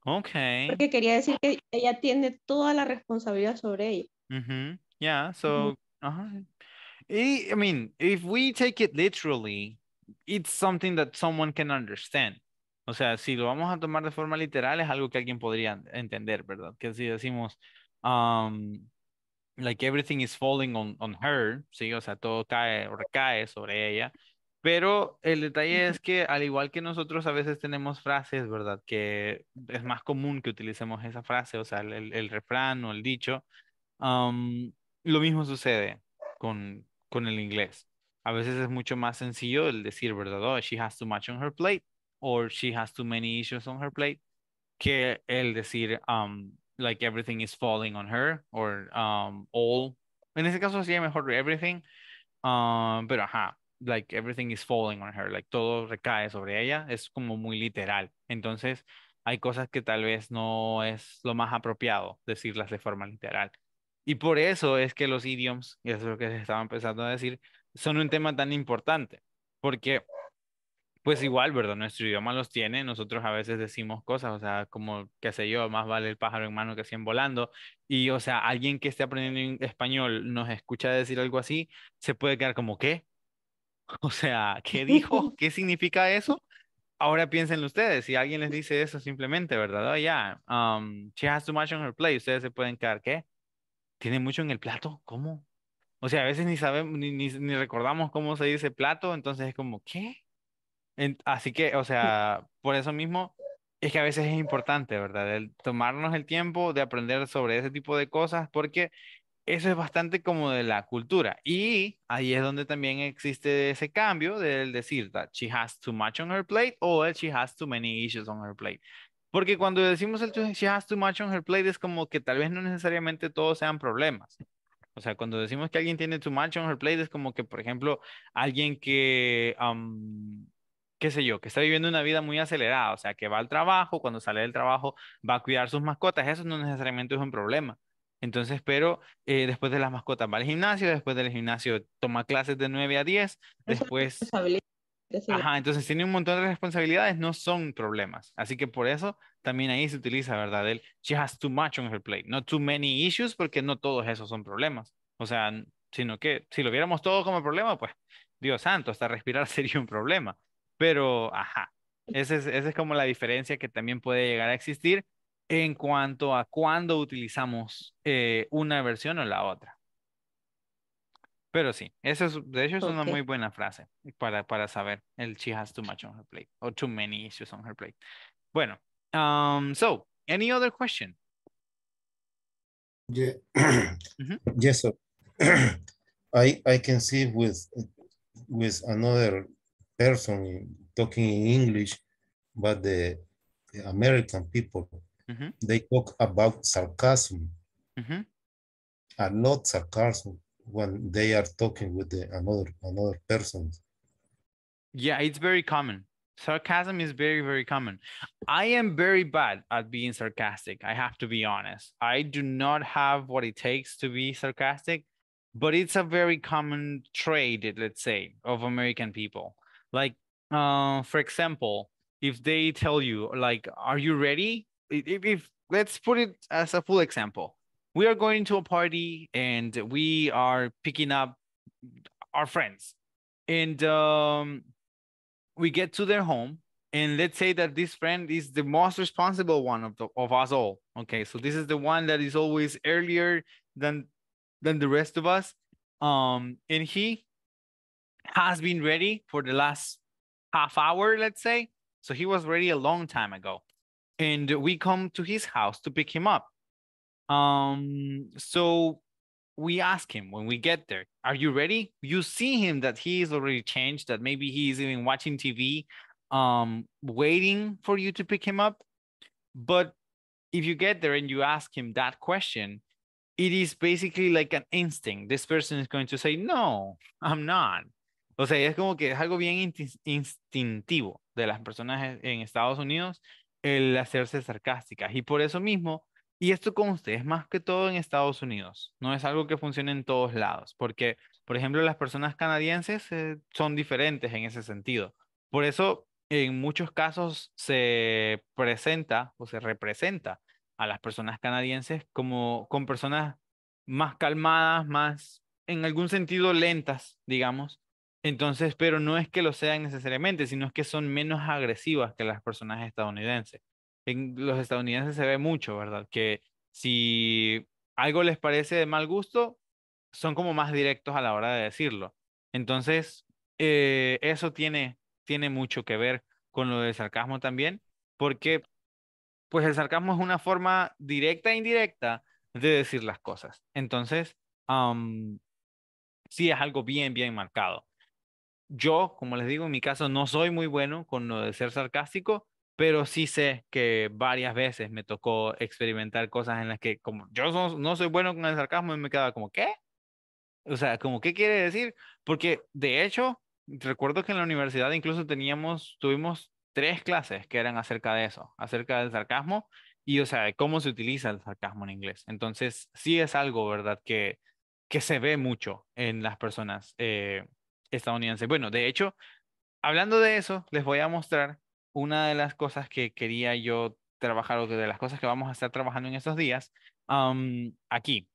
Speaker 2: okay. Porque
Speaker 3: quería decir que ella tiene toda la responsabilidad sobre ella.
Speaker 2: Mm-hmm. Yeah, so, I, mean, if we take it literally, it's something that someone can understand. O sea, si lo vamos a tomar de forma literal, es algo que alguien podría entender, ¿verdad? Que si decimos, um, like everything is falling on, on her, ¿sí? O sea, todo cae o recae sobre ella. Pero el detalle es que al igual que nosotros a veces tenemos frases, ¿verdad? Que es más común que utilicemos esa frase, o sea, el, refrán o el dicho. lo mismo sucede con, con el inglés. A veces es mucho más sencillo el decir, ¿verdad? Oh, she has too much on her plate or she has too many issues on her plate que el decir, like everything is falling on her or all. En ese caso sería mejor everything, pero ajá like everything is falling on her, like todo recae sobre ella, es como muy literal. Entonces, hay cosas que tal vez no es lo más apropiado decirlas de forma literal. Y por eso es que los idioms, y eso es lo que se estaba empezando a decir, son un tema tan importante, porque pues igual, ¿verdad? Nuestro idioma los tiene, nosotros a veces decimos cosas, o sea, como, qué sé yo, más vale el pájaro en mano que 100 volando, y o sea, alguien que esté aprendiendo español nos escucha decir algo así, se puede quedar como, ¿qué? O sea, ¿qué dijo? ¿Qué significa eso? Ahora piénsenlo ustedes, si alguien les dice eso simplemente, ¿verdad? Oh, yeah, um, she has too much on her plate. Ustedes se pueden quedar, ¿qué? ¿Tiene mucho en el plato? ¿Cómo? O sea, a veces ni sabemos, ni, ni, recordamos cómo se dice plato, entonces es como, ¿qué? así que, o sea, por eso mismo es que a veces es importante, ¿verdad? El tomarnos el tiempo de aprender sobre ese tipo de cosas, porque eso es bastante como de la cultura. Y ahí es donde también existe ese cambio del decir that she has too much on her plate o she has too many issues on her plate. Porque cuando decimos el she has too much on her plate es como que tal vez no necesariamente todos sean problemas. O sea, cuando decimos que alguien tiene too much on her plate es como que, por ejemplo, alguien que qué sé yo, que está viviendo una vida muy acelerada, o sea, que va al trabajo, cuando sale del trabajo va a cuidar sus mascotas, eso no necesariamente es un problema. Entonces, pero eh, después de las mascotas va al gimnasio, después del gimnasio toma clases de 9 a 10, después... Ajá, entonces tiene un montón de responsabilidades, no son problemas. Así que por eso también ahí se utiliza, ¿verdad? El she has too much on her plate, not too many issues, porque no todos esos son problemas. O sea, sino que si lo viéramos todo como problema, pues Dios santo, hasta respirar sería un problema. Pero, ajá, ese esa es como la diferencia que también puede llegar a existir en cuanto a cuándo utilizamos eh, una versión o la otra. Pero sí, eso es, de hecho es una muy buena frase para, saber el she has too much on her plate or too many issues on her plate. Bueno, um, so, any other question?
Speaker 1: Yes, sir. I, I can see with, with another person talking in English, but the American people hmm They talk about sarcasm mm-hmm. and not sarcasm when they are talking with the, another another person.
Speaker 2: Yeah, it's very common. Sarcasm is very, very common. I am very bad at being sarcastic. I have to be honest. I do not have what it takes to be sarcastic, but it's a very common trait, let's say, of American people. Like, uh, for example, if they tell you, like, are you ready? if, if let's put it as a full example we are going to a party and we are picking up our friends and um, we get to their home and let's say that this friend is the most responsible one of, the, of us all okay so this is the one that is always earlier than than the rest of us um and he has been ready for the last half hour let's say so he was ready a long time ago and we come to his house to pick him up. Um, so we ask him when we get there, Are you ready? You see him that he is already changed, that maybe he is even watching TV, um, waiting for you to pick him up. But if you get there and you ask him that question, it is basically like an instinct. This person is going to say, No, I'm not. O sea, es como que es algo bien instintivo de las personas en Estados Unidos. el hacerse sarcásticas. Y por eso mismo, y esto con ustedes más que todo en Estados Unidos, no es algo que funcione en todos lados, porque, por ejemplo, las personas canadienses eh, son diferentes en ese sentido. Por eso, en muchos casos se presenta o se representa a las personas canadienses como con personas más calmadas, más en algún sentido lentas, digamos, entonces, pero no es que lo sean necesariamente, sino es que son menos agresivas que las personas estadounidenses. En los estadounidenses se ve mucho, ¿verdad? Que si algo les parece de mal gusto, son como más directos a la hora de decirlo. Entonces, eh, eso tiene, tiene mucho que ver con lo del sarcasmo también, porque pues el sarcasmo es una forma directa e indirecta de decir las cosas. Entonces, sí es algo bien, bien marcado yo, como les digo, en mi caso no soy muy bueno con lo de ser sarcástico, pero sí sé que varias veces me tocó experimentar cosas en las que como yo no, soy bueno con el sarcasmo y me quedaba como, ¿qué? O sea, como, ¿qué quiere decir? Porque de hecho, recuerdo que en la universidad incluso teníamos, tuvimos tres clases que eran acerca de eso, acerca del sarcasmo y, o sea, cómo se utiliza el sarcasmo en inglés. Entonces, sí es algo, ¿verdad? Que, que se ve mucho en las personas. Eh, bueno, de hecho, hablando de eso, les voy a mostrar una de las cosas que quería yo trabajar o de las cosas que vamos a estar trabajando en estos días. aquí,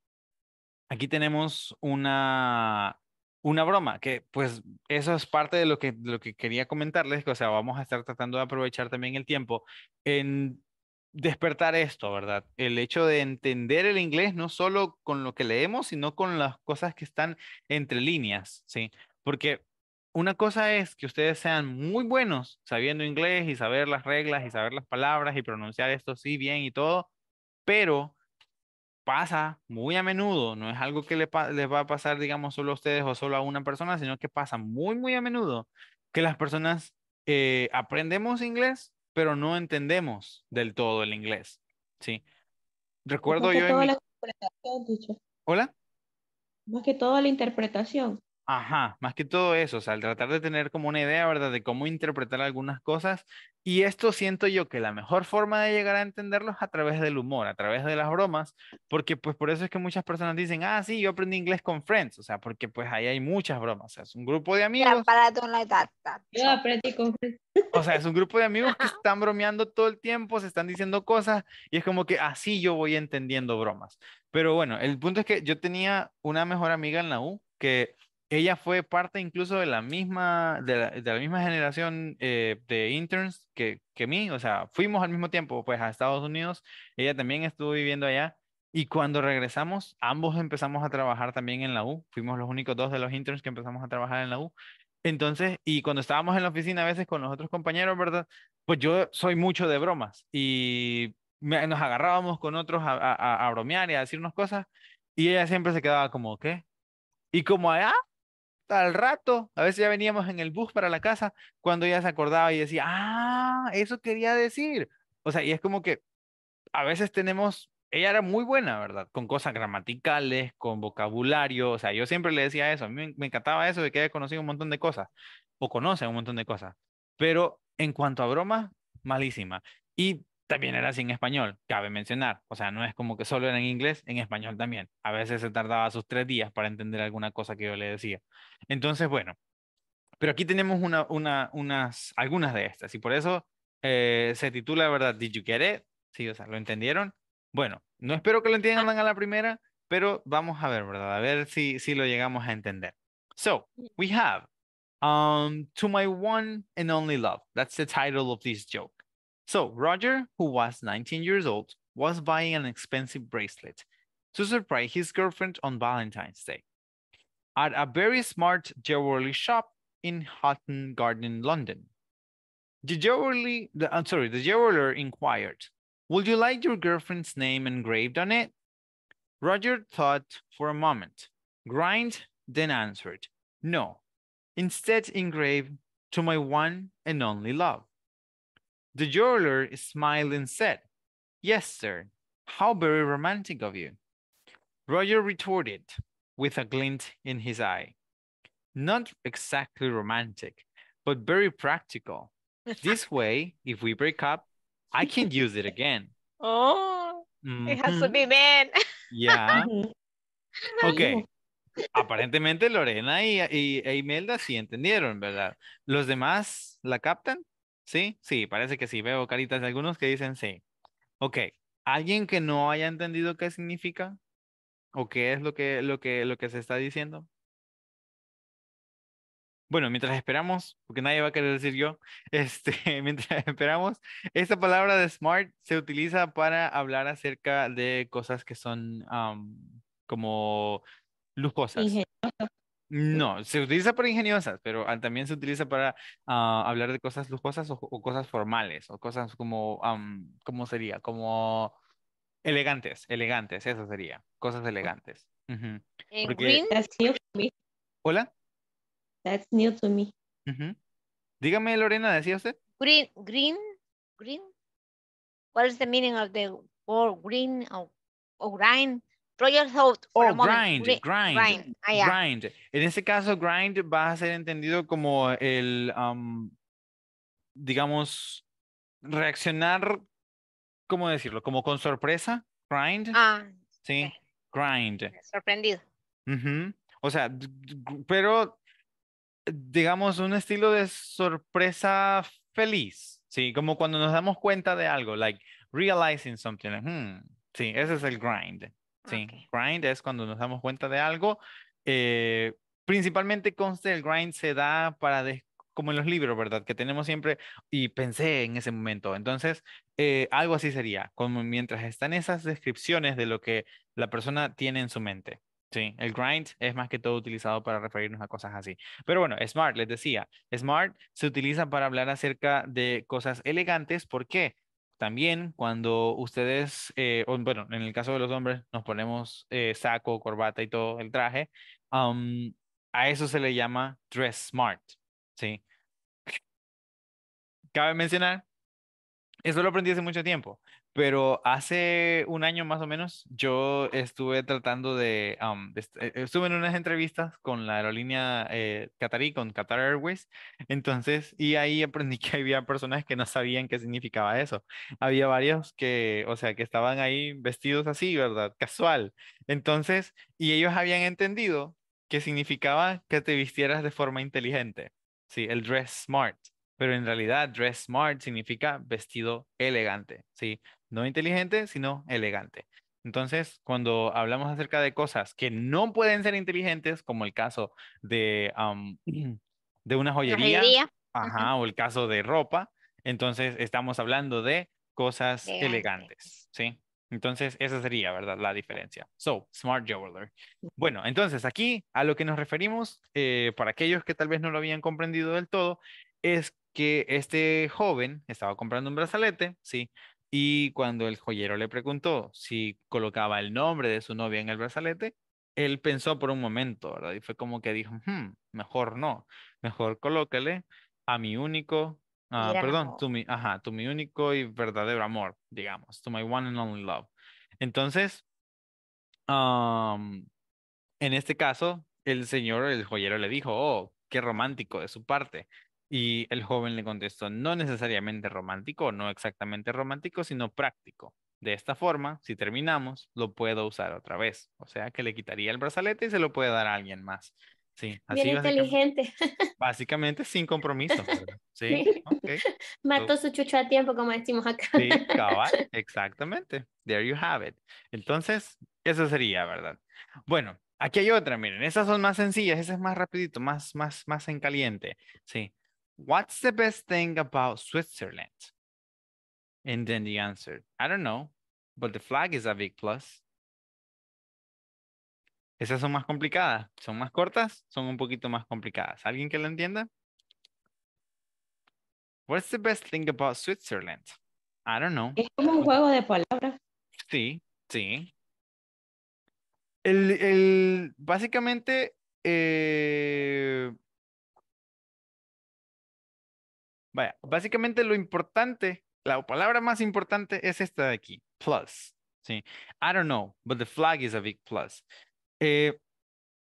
Speaker 2: aquí tenemos una, una broma, que pues eso es parte de lo que, lo que quería comentarles, o sea, vamos a estar tratando de aprovechar también el tiempo en despertar esto, ¿verdad? El hecho de entender el inglés no solo con lo que leemos, sino con las cosas que están entre líneas, ¿sí? Porque una cosa es que ustedes sean muy buenos sabiendo inglés y saber las reglas y saber las palabras y pronunciar esto sí bien y todo, pero pasa muy a menudo, no es algo que les, va a pasar, digamos, solo a ustedes o solo a una persona, sino que pasa muy, muy a menudo que las personas eh, aprendemos inglés, pero no entendemos del todo el inglés, ¿sí? Recuerdo yo... Hola.
Speaker 3: Más que toda la interpretación.
Speaker 2: Ajá, más que todo eso, o sea, al tratar de tener como una idea, ¿verdad?, de cómo interpretar algunas cosas. Y esto siento yo que la mejor forma de llegar a entenderlo es a través del humor, a través de las bromas, porque pues por eso es que muchas personas dicen, ah, sí, yo aprendí inglés con Friends, o sea, porque pues ahí hay muchas bromas, o sea, es un grupo de amigos.
Speaker 3: Yo aprendí con Friends.
Speaker 2: O sea, es un grupo de amigos que están bromeando todo el tiempo, se están diciendo cosas y es como que así yo voy entendiendo bromas. Pero bueno, el punto es que yo tenía una mejor amiga en la U que ella fue parte incluso de la misma, de la, misma generación eh, de interns que, que mí, o sea, fuimos al mismo tiempo pues a Estados Unidos, ella también estuvo viviendo allá y cuando regresamos, ambos empezamos a trabajar también en la U, fuimos los únicos dos de los interns que empezamos a trabajar en la U. Entonces, y cuando estábamos en la oficina a veces con los otros compañeros, ¿verdad? Pues yo soy mucho de bromas y nos agarrábamos con otros a, bromear y a decirnos cosas y ella siempre se quedaba como, ¿qué? Y como, allá, ah, al rato, a veces ya veníamos en el bus para la casa, cuando ella se acordaba y decía, ah, eso quería decir. O sea, y es como que a veces tenemos, ella era muy buena, ¿verdad? Con cosas gramaticales, con vocabulario, o sea, yo siempre le decía eso, a mí me encantaba eso de que haya conocido un montón de cosas, o conoce un montón de cosas, pero en cuanto a bromas, malísima. Y también era así en español, cabe mencionar. O sea, no es como que solo era en inglés, en español también. A veces se tardaba sus tres días para entender alguna cosa que yo le decía. Entonces, bueno, pero aquí tenemos una, una, unas, algunas de estas y por eso eh, se titula, ¿verdad? Did you get it? Sí, o sea, ¿lo entendieron? Bueno, no espero que lo ah. entiendan a la primera, pero vamos a ver, ¿verdad? A ver si, si lo llegamos a entender. So, we have um, To My One and Only Love. That's the title of this joke. So Roger, who was 19 years old, was buying an expensive bracelet to surprise his girlfriend on Valentine's Day at a very smart jewelry shop in Houghton Garden, London. The jewelry, the, I'm sorry, the jeweler inquired, "Would you like your girlfriend's name engraved on it?" Roger thought for a moment, grind, then answered, "No. Instead, engraved to my one and only love." The jeweler smiled and said, Yes, sir. How very romantic of you. Roger retorted with a glint in his eye. Not exactly romantic, but very practical. this way, if we break up, I can use it again.
Speaker 3: Oh, mm -hmm. it has to be mm-hmm. men.
Speaker 2: yeah. Okay. Aparentemente Lorena and Imelda sí entendieron, ¿verdad? ¿Los demás la captan? Sí, sí, parece que sí. Veo caritas de algunos que dicen sí. Ok, alguien que no haya entendido qué significa o qué es lo que, lo que, lo que se está diciendo. Bueno, mientras esperamos, porque nadie va a querer decir yo, este, mientras esperamos, esta palabra de smart se utiliza para hablar acerca de cosas que son como lujosas. No, se utiliza para ingeniosas, pero también se utiliza para ah, hablar de cosas lujosas o, cosas formales, o cosas como, ¿cómo sería? Como elegantes, elegantes, eso sería, cosas elegantes.
Speaker 3: green,
Speaker 2: that's new to me. ¿Hola? That's new to me. Dígame, Lorena, ¿decía usted?
Speaker 3: Green, green, green. What is the meaning of the word green or, or
Speaker 2: Thought. Oh, grind, grind, ah, grind, En ese caso, grind va a ser entendido como el, digamos, reaccionar, ¿cómo decirlo? Como con sorpresa, grind. Ah, sí, grind. Sorprendido. O sea, pero digamos un estilo de sorpresa feliz, sí, como cuando nos damos cuenta de algo, like realizing something. Hmm, sí, ese es el grind. Ah, sí, grind es cuando nos damos cuenta de algo. Eh, principalmente conste el grind se da para como en los libros, ¿verdad? Que tenemos siempre y pensé en ese momento. Entonces, eh, algo así sería, como mientras están esas descripciones de lo que la persona tiene en su mente. Sí, el grind es más que todo utilizado para referirnos a cosas así. Pero bueno, smart, les decía, smart se utiliza para hablar acerca de cosas elegantes. ¿Por qué? También cuando ustedes, eh, bueno, en el caso de los hombres, nos ponemos eh, saco, corbata y todo el traje, a eso se le llama dress smart, ¿sí? Cabe mencionar, eso lo aprendí hace mucho tiempo pero hace un año más o menos yo estuve tratando de, eh, estuve en unas entrevistas con la aerolínea eh, Qatarí, con Qatar Airways, entonces, y ahí aprendí que había personas que no sabían qué significaba eso. Había varios que, o sea, que estaban ahí vestidos así, ¿verdad? Casual. Entonces, y ellos habían entendido que significaba que te vistieras de forma inteligente, sí, el dress smart pero en realidad dress smart significa vestido elegante, ¿sí? no inteligente, sino elegante. Entonces, cuando hablamos acerca de cosas que no pueden ser inteligentes, como el caso de, de una joyería, o el caso de ropa, entonces estamos hablando de cosas elegantes, ¿sí? Entonces, esa sería, ¿verdad? La diferencia. So, smart jeweler. Bueno, entonces aquí a lo que nos referimos, eh, para aquellos que tal vez no lo habían comprendido del todo, es que este joven estaba comprando un brazalete, ¿sí? Y cuando el joyero le preguntó si colocaba el nombre de su novia en el brazalete, él pensó por un momento, ¿verdad? Y fue como que dijo, hmm, mejor no, mejor colócale a mi único, ah, perdón, a mi, ajá, tu mi único y verdadero amor, digamos, to my one and only love. Entonces, en este caso, el señor, el joyero le dijo, oh, qué romántico de su parte. Y el joven le contestó, no necesariamente romántico, no exactamente romántico, sino práctico. De esta forma, si terminamos, lo puedo usar otra vez. O sea, que le quitaría el brazalete y se lo puede dar a alguien más. Sí, así Bien
Speaker 3: inteligente.
Speaker 2: Básicamente, sin compromiso. Sí, Mató su
Speaker 3: chucho a tiempo, como decimos
Speaker 2: acá. Sí, cabal, exactamente. There you have it. Entonces, eso sería, ¿verdad? Bueno, aquí hay otra, miren, esas son más sencillas, esa es más rapidito, más, más, más en caliente. Sí, what's the best thing about Switzerland? And then the answer, I don't know, but the flag is a big plus. Esas son más complicadas, son más cortas, son un poquito más complicadas. ¿Alguien que lo entienda? What's the best thing about Switzerland? I don't know. Es como un juego de palabras. Sí, sí. El, el básicamente, eh, básicamente lo importante, la palabra más importante es esta de aquí, plus. ¿sí? I don't know, but the flag is a big plus. Eh,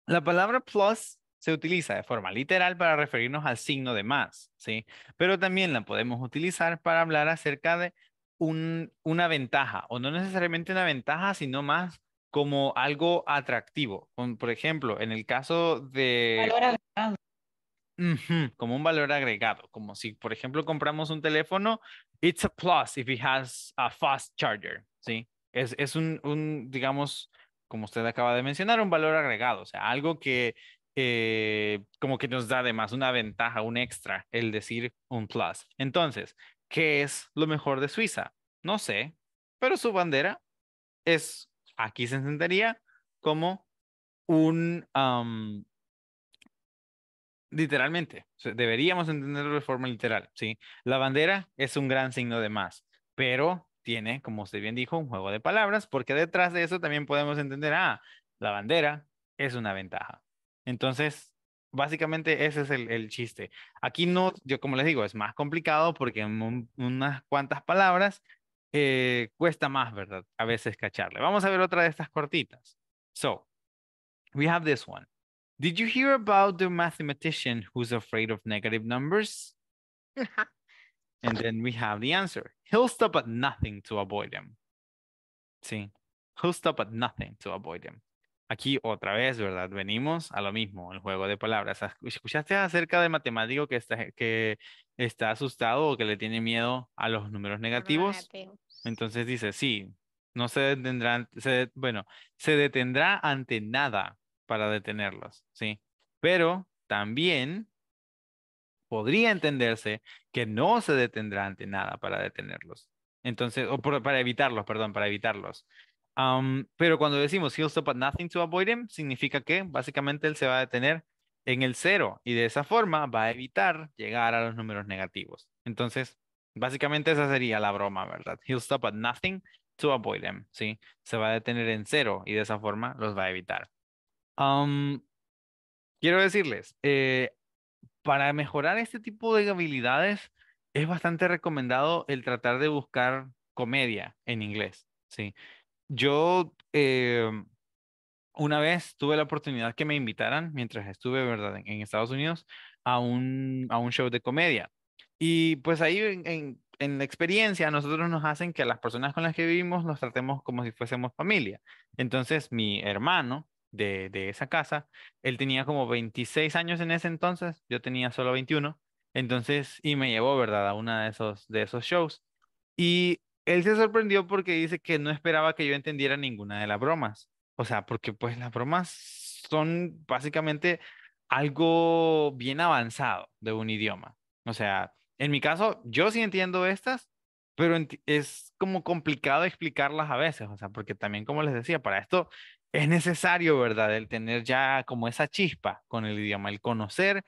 Speaker 2: la palabra plus se utiliza de forma literal para referirnos al signo de más, ¿sí? Pero también la podemos utilizar para hablar acerca de un, una ventaja, o no necesariamente una ventaja, sino más como algo atractivo. Por ejemplo, en el caso de como un valor agregado, como si, por ejemplo, compramos un teléfono, it's a plus if it has a fast charger, ¿sí? Es, es un, digamos, como usted acaba de mencionar, un valor agregado, o sea, algo que eh, como que nos da además una ventaja, un extra, el decir un plus. Entonces, ¿qué es lo mejor de Suiza? No sé, pero su bandera es, aquí se entendería como un, Literalmente, deberíamos entenderlo de forma literal, ¿sí? La bandera es un gran signo de más, pero tiene, como usted bien dijo, un juego de palabras, porque detrás de eso también podemos entender, ah, la bandera es una ventaja. Entonces, básicamente ese es el, chiste. Aquí no, yo como les digo, es más complicado porque en unas cuantas palabras eh, cuesta más, ¿verdad? A veces cacharle. Vamos a ver otra de estas cortitas. So, we have this one. Did you hear about the mathematician who's afraid of negative numbers? and then we have the answer. He'll stop at nothing to avoid them. Sí, he'll stop at nothing to avoid them. Aquí otra vez, ¿verdad? Venimos a lo mismo, el juego de palabras. Ah, ¿Escuchaste acerca del matemático que está, que está asustado o que le tiene miedo a los números negativos? Entonces dice, sí, no se detendrá, bueno, se detendrá ante nada para detenerlos, ¿sí? Pero también podría entenderse que no se detendrá ante nada para detenerlos. Entonces, o para evitarlos, perdón, para evitarlos. pero cuando decimos he'll stop at nothing to avoid them, significa que básicamente él se va a detener en el cero y de esa forma va a evitar llegar a los números negativos. Entonces, básicamente esa sería la broma, ¿verdad? He'll stop at nothing to avoid them, ¿sí? Se va a detener en cero y de esa forma los va a evitar. Um, quiero decirles, eh, para mejorar este tipo de habilidades es bastante recomendado el tratar de buscar comedia en inglés. Sí. Yo em, una vez tuve la oportunidad que me invitaran, mientras estuve ¿verdad? En, Estados Unidos, a un, a un show de comedia. Y pues ahí en, en, en, la experiencia nosotros nos hacen que a las personas con las que vivimos nos tratemos como si fuésemos familia. Entonces mi hermano de, esa casa. Él tenía como 26 años en ese entonces, yo tenía solo 21. Entonces, y me llevó, ¿verdad?, a uno de esos, de esos shows. Y él se sorprendió porque dice que no esperaba que yo entendiera ninguna de las bromas. O sea, porque pues las bromas son básicamente algo bien avanzado de un idioma. O sea, en mi caso, yo sí entiendo estas, pero es como complicado explicarlas a veces, o sea, porque también, como les decía, para esto es necesario, ¿verdad? El tener ya como esa chispa con el idioma, el conocer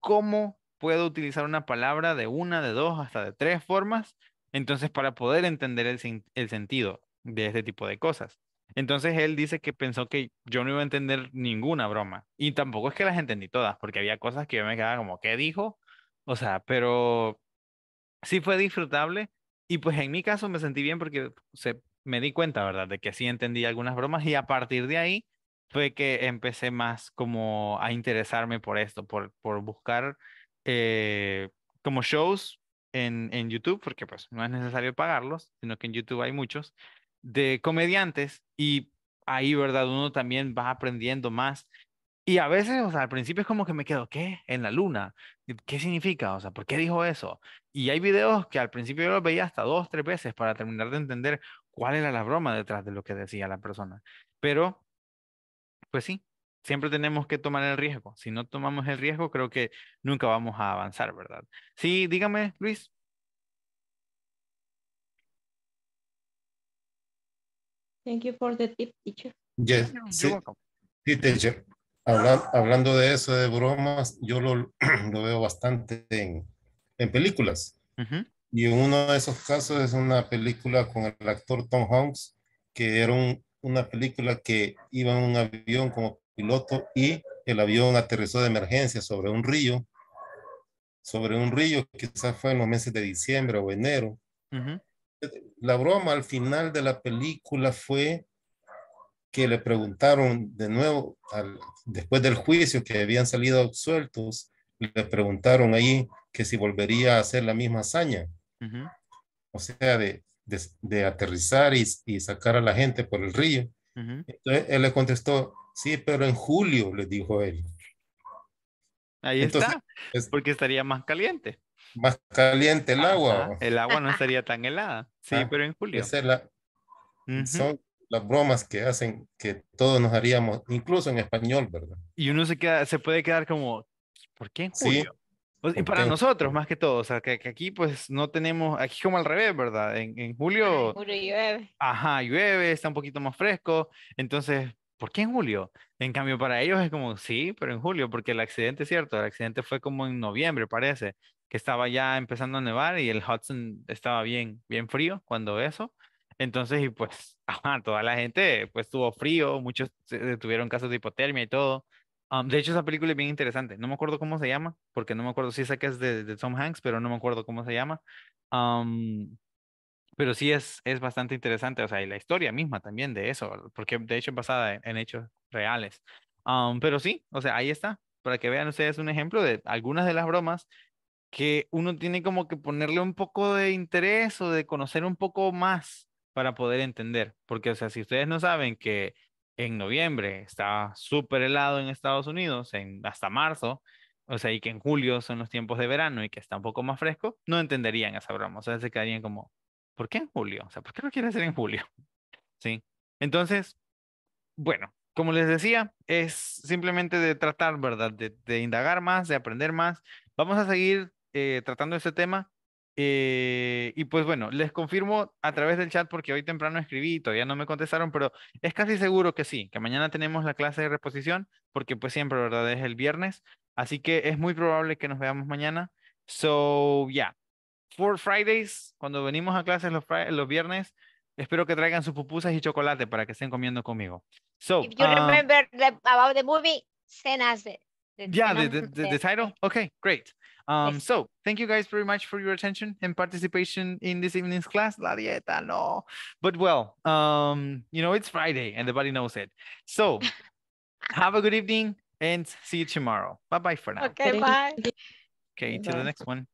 Speaker 2: cómo puedo utilizar una palabra de una, de dos, hasta de tres formas, entonces para poder entender el, el sentido de este tipo de cosas. Entonces él dice que pensó que yo no iba a entender ninguna broma. Y tampoco es que las entendí todas, porque había cosas que yo me quedaba como, ¿qué dijo? O sea, pero sí fue disfrutable. Y pues en mi caso me sentí bien porque se, me di cuenta, ¿verdad? De que sí entendí algunas bromas y a partir de ahí fue que empecé más como a interesarme por esto, por, por buscar eh, como shows en, en YouTube, porque pues no es necesario pagarlos, sino que en YouTube hay muchos, de comediantes y ahí, ¿verdad? Uno también va aprendiendo más. Y a veces, o sea, al principio es como que me quedo, ¿qué? En la luna. ¿Qué significa? O sea, ¿por qué dijo eso? Y hay videos que al principio yo los veía hasta dos, tres veces para terminar de entender, cuál era la broma detrás de lo que decía la persona. Pero, pues sí, siempre tenemos que tomar el riesgo. Si no tomamos el riesgo, creo que nunca vamos a avanzar, ¿verdad? Sí, dígame, Luis.
Speaker 3: Thank you for the tip, teacher. Yes. Sí,
Speaker 1: sí teacher. hablando de eso, de bromas, yo lo, veo bastante en, películas. Y uno de esos casos es una película con el actor Tom Hanks, que era una película que iba en un avión como piloto y el avión aterrizó de emergencia sobre un río, sobre un río, que quizás fue en los meses de diciembre o enero. La broma al final de la película fue que le preguntaron de nuevo, después del juicio que habían salido absueltos, le preguntaron ahí que si volvería a hacer la misma hazaña. O sea, de, de, aterrizar y, y, sacar a la gente por el río. Entonces él le contestó, sí, pero en julio, le dijo él. Ahí está,
Speaker 2: es, porque estaría más caliente.
Speaker 1: Más caliente el agua. El agua no
Speaker 2: estaría tan helada.
Speaker 1: Sí, ah, pero en julio. Son las bromas que hacen que todos nos haríamos, incluso en español, ¿verdad?
Speaker 2: Y uno se, queda, se puede quedar como, ¿por qué en julio? Y para nosotros, más que todo, o sea, que, aquí pues no tenemos, aquí como al revés, ¿verdad? En, en julio... En
Speaker 3: julio llueve.
Speaker 2: Ajá, llueve, está un poquito más fresco, entonces, ¿por qué en julio? En cambio, para ellos es como, sí, pero en julio, porque el accidente, cierto, el accidente fue como en noviembre, parece, que estaba ya empezando a nevar y el Hudson estaba bien, bien frío cuando eso. Entonces, y pues, toda la gente pues tuvo frío, muchos tuvieron casos de hipotermia y todo de hecho, esa película es bien interesante. No me acuerdo cómo se llama, porque no me acuerdo si sí que es de, de, Tom Hanks, pero no me acuerdo cómo se llama. pero sí es, es bastante interesante, o sea, y la historia misma también de eso, porque de hecho es basada en, hechos reales. pero sí, o sea, ahí está, para que vean ustedes un ejemplo de algunas de las bromas que uno tiene como que ponerle un poco de interés o de conocer un poco más para poder entender, porque o sea, si ustedes no saben que en noviembre está súper helado en Estados Unidos, en, hasta marzo, o sea, y que en julio son los tiempos de verano y que está un poco más fresco, no entenderían esa broma. O sea, se quedarían como, ¿por qué en julio? O sea, ¿por qué no quiere hacer en julio? Sí. Entonces, bueno, como les decía, es simplemente de tratar, ¿verdad? De, indagar más, de aprender más. Vamos a seguir eh, tratando este tema eh, y pues bueno, les confirmo a través del chat porque hoy temprano escribí y todavía no me contestaron, pero es casi seguro que sí, que mañana tenemos la clase de reposición, porque pues siempre, ¿verdad? Es el viernes, así que es muy probable que nos veamos mañana. So, yeah, for Fridays, cuando venimos a clases los, viernes, espero que traigan sus pupusas y chocolate para que estén comiendo conmigo. So, If you ah, remember
Speaker 3: about the movie, send yeah the, the, the,
Speaker 2: title okay great um so thank you guys very much for your attention and participation in this evening's class la dieta no but well um you know it's friday and the body knows it so have a good evening and see you tomorrow bye bye for now okay bye okay to the next one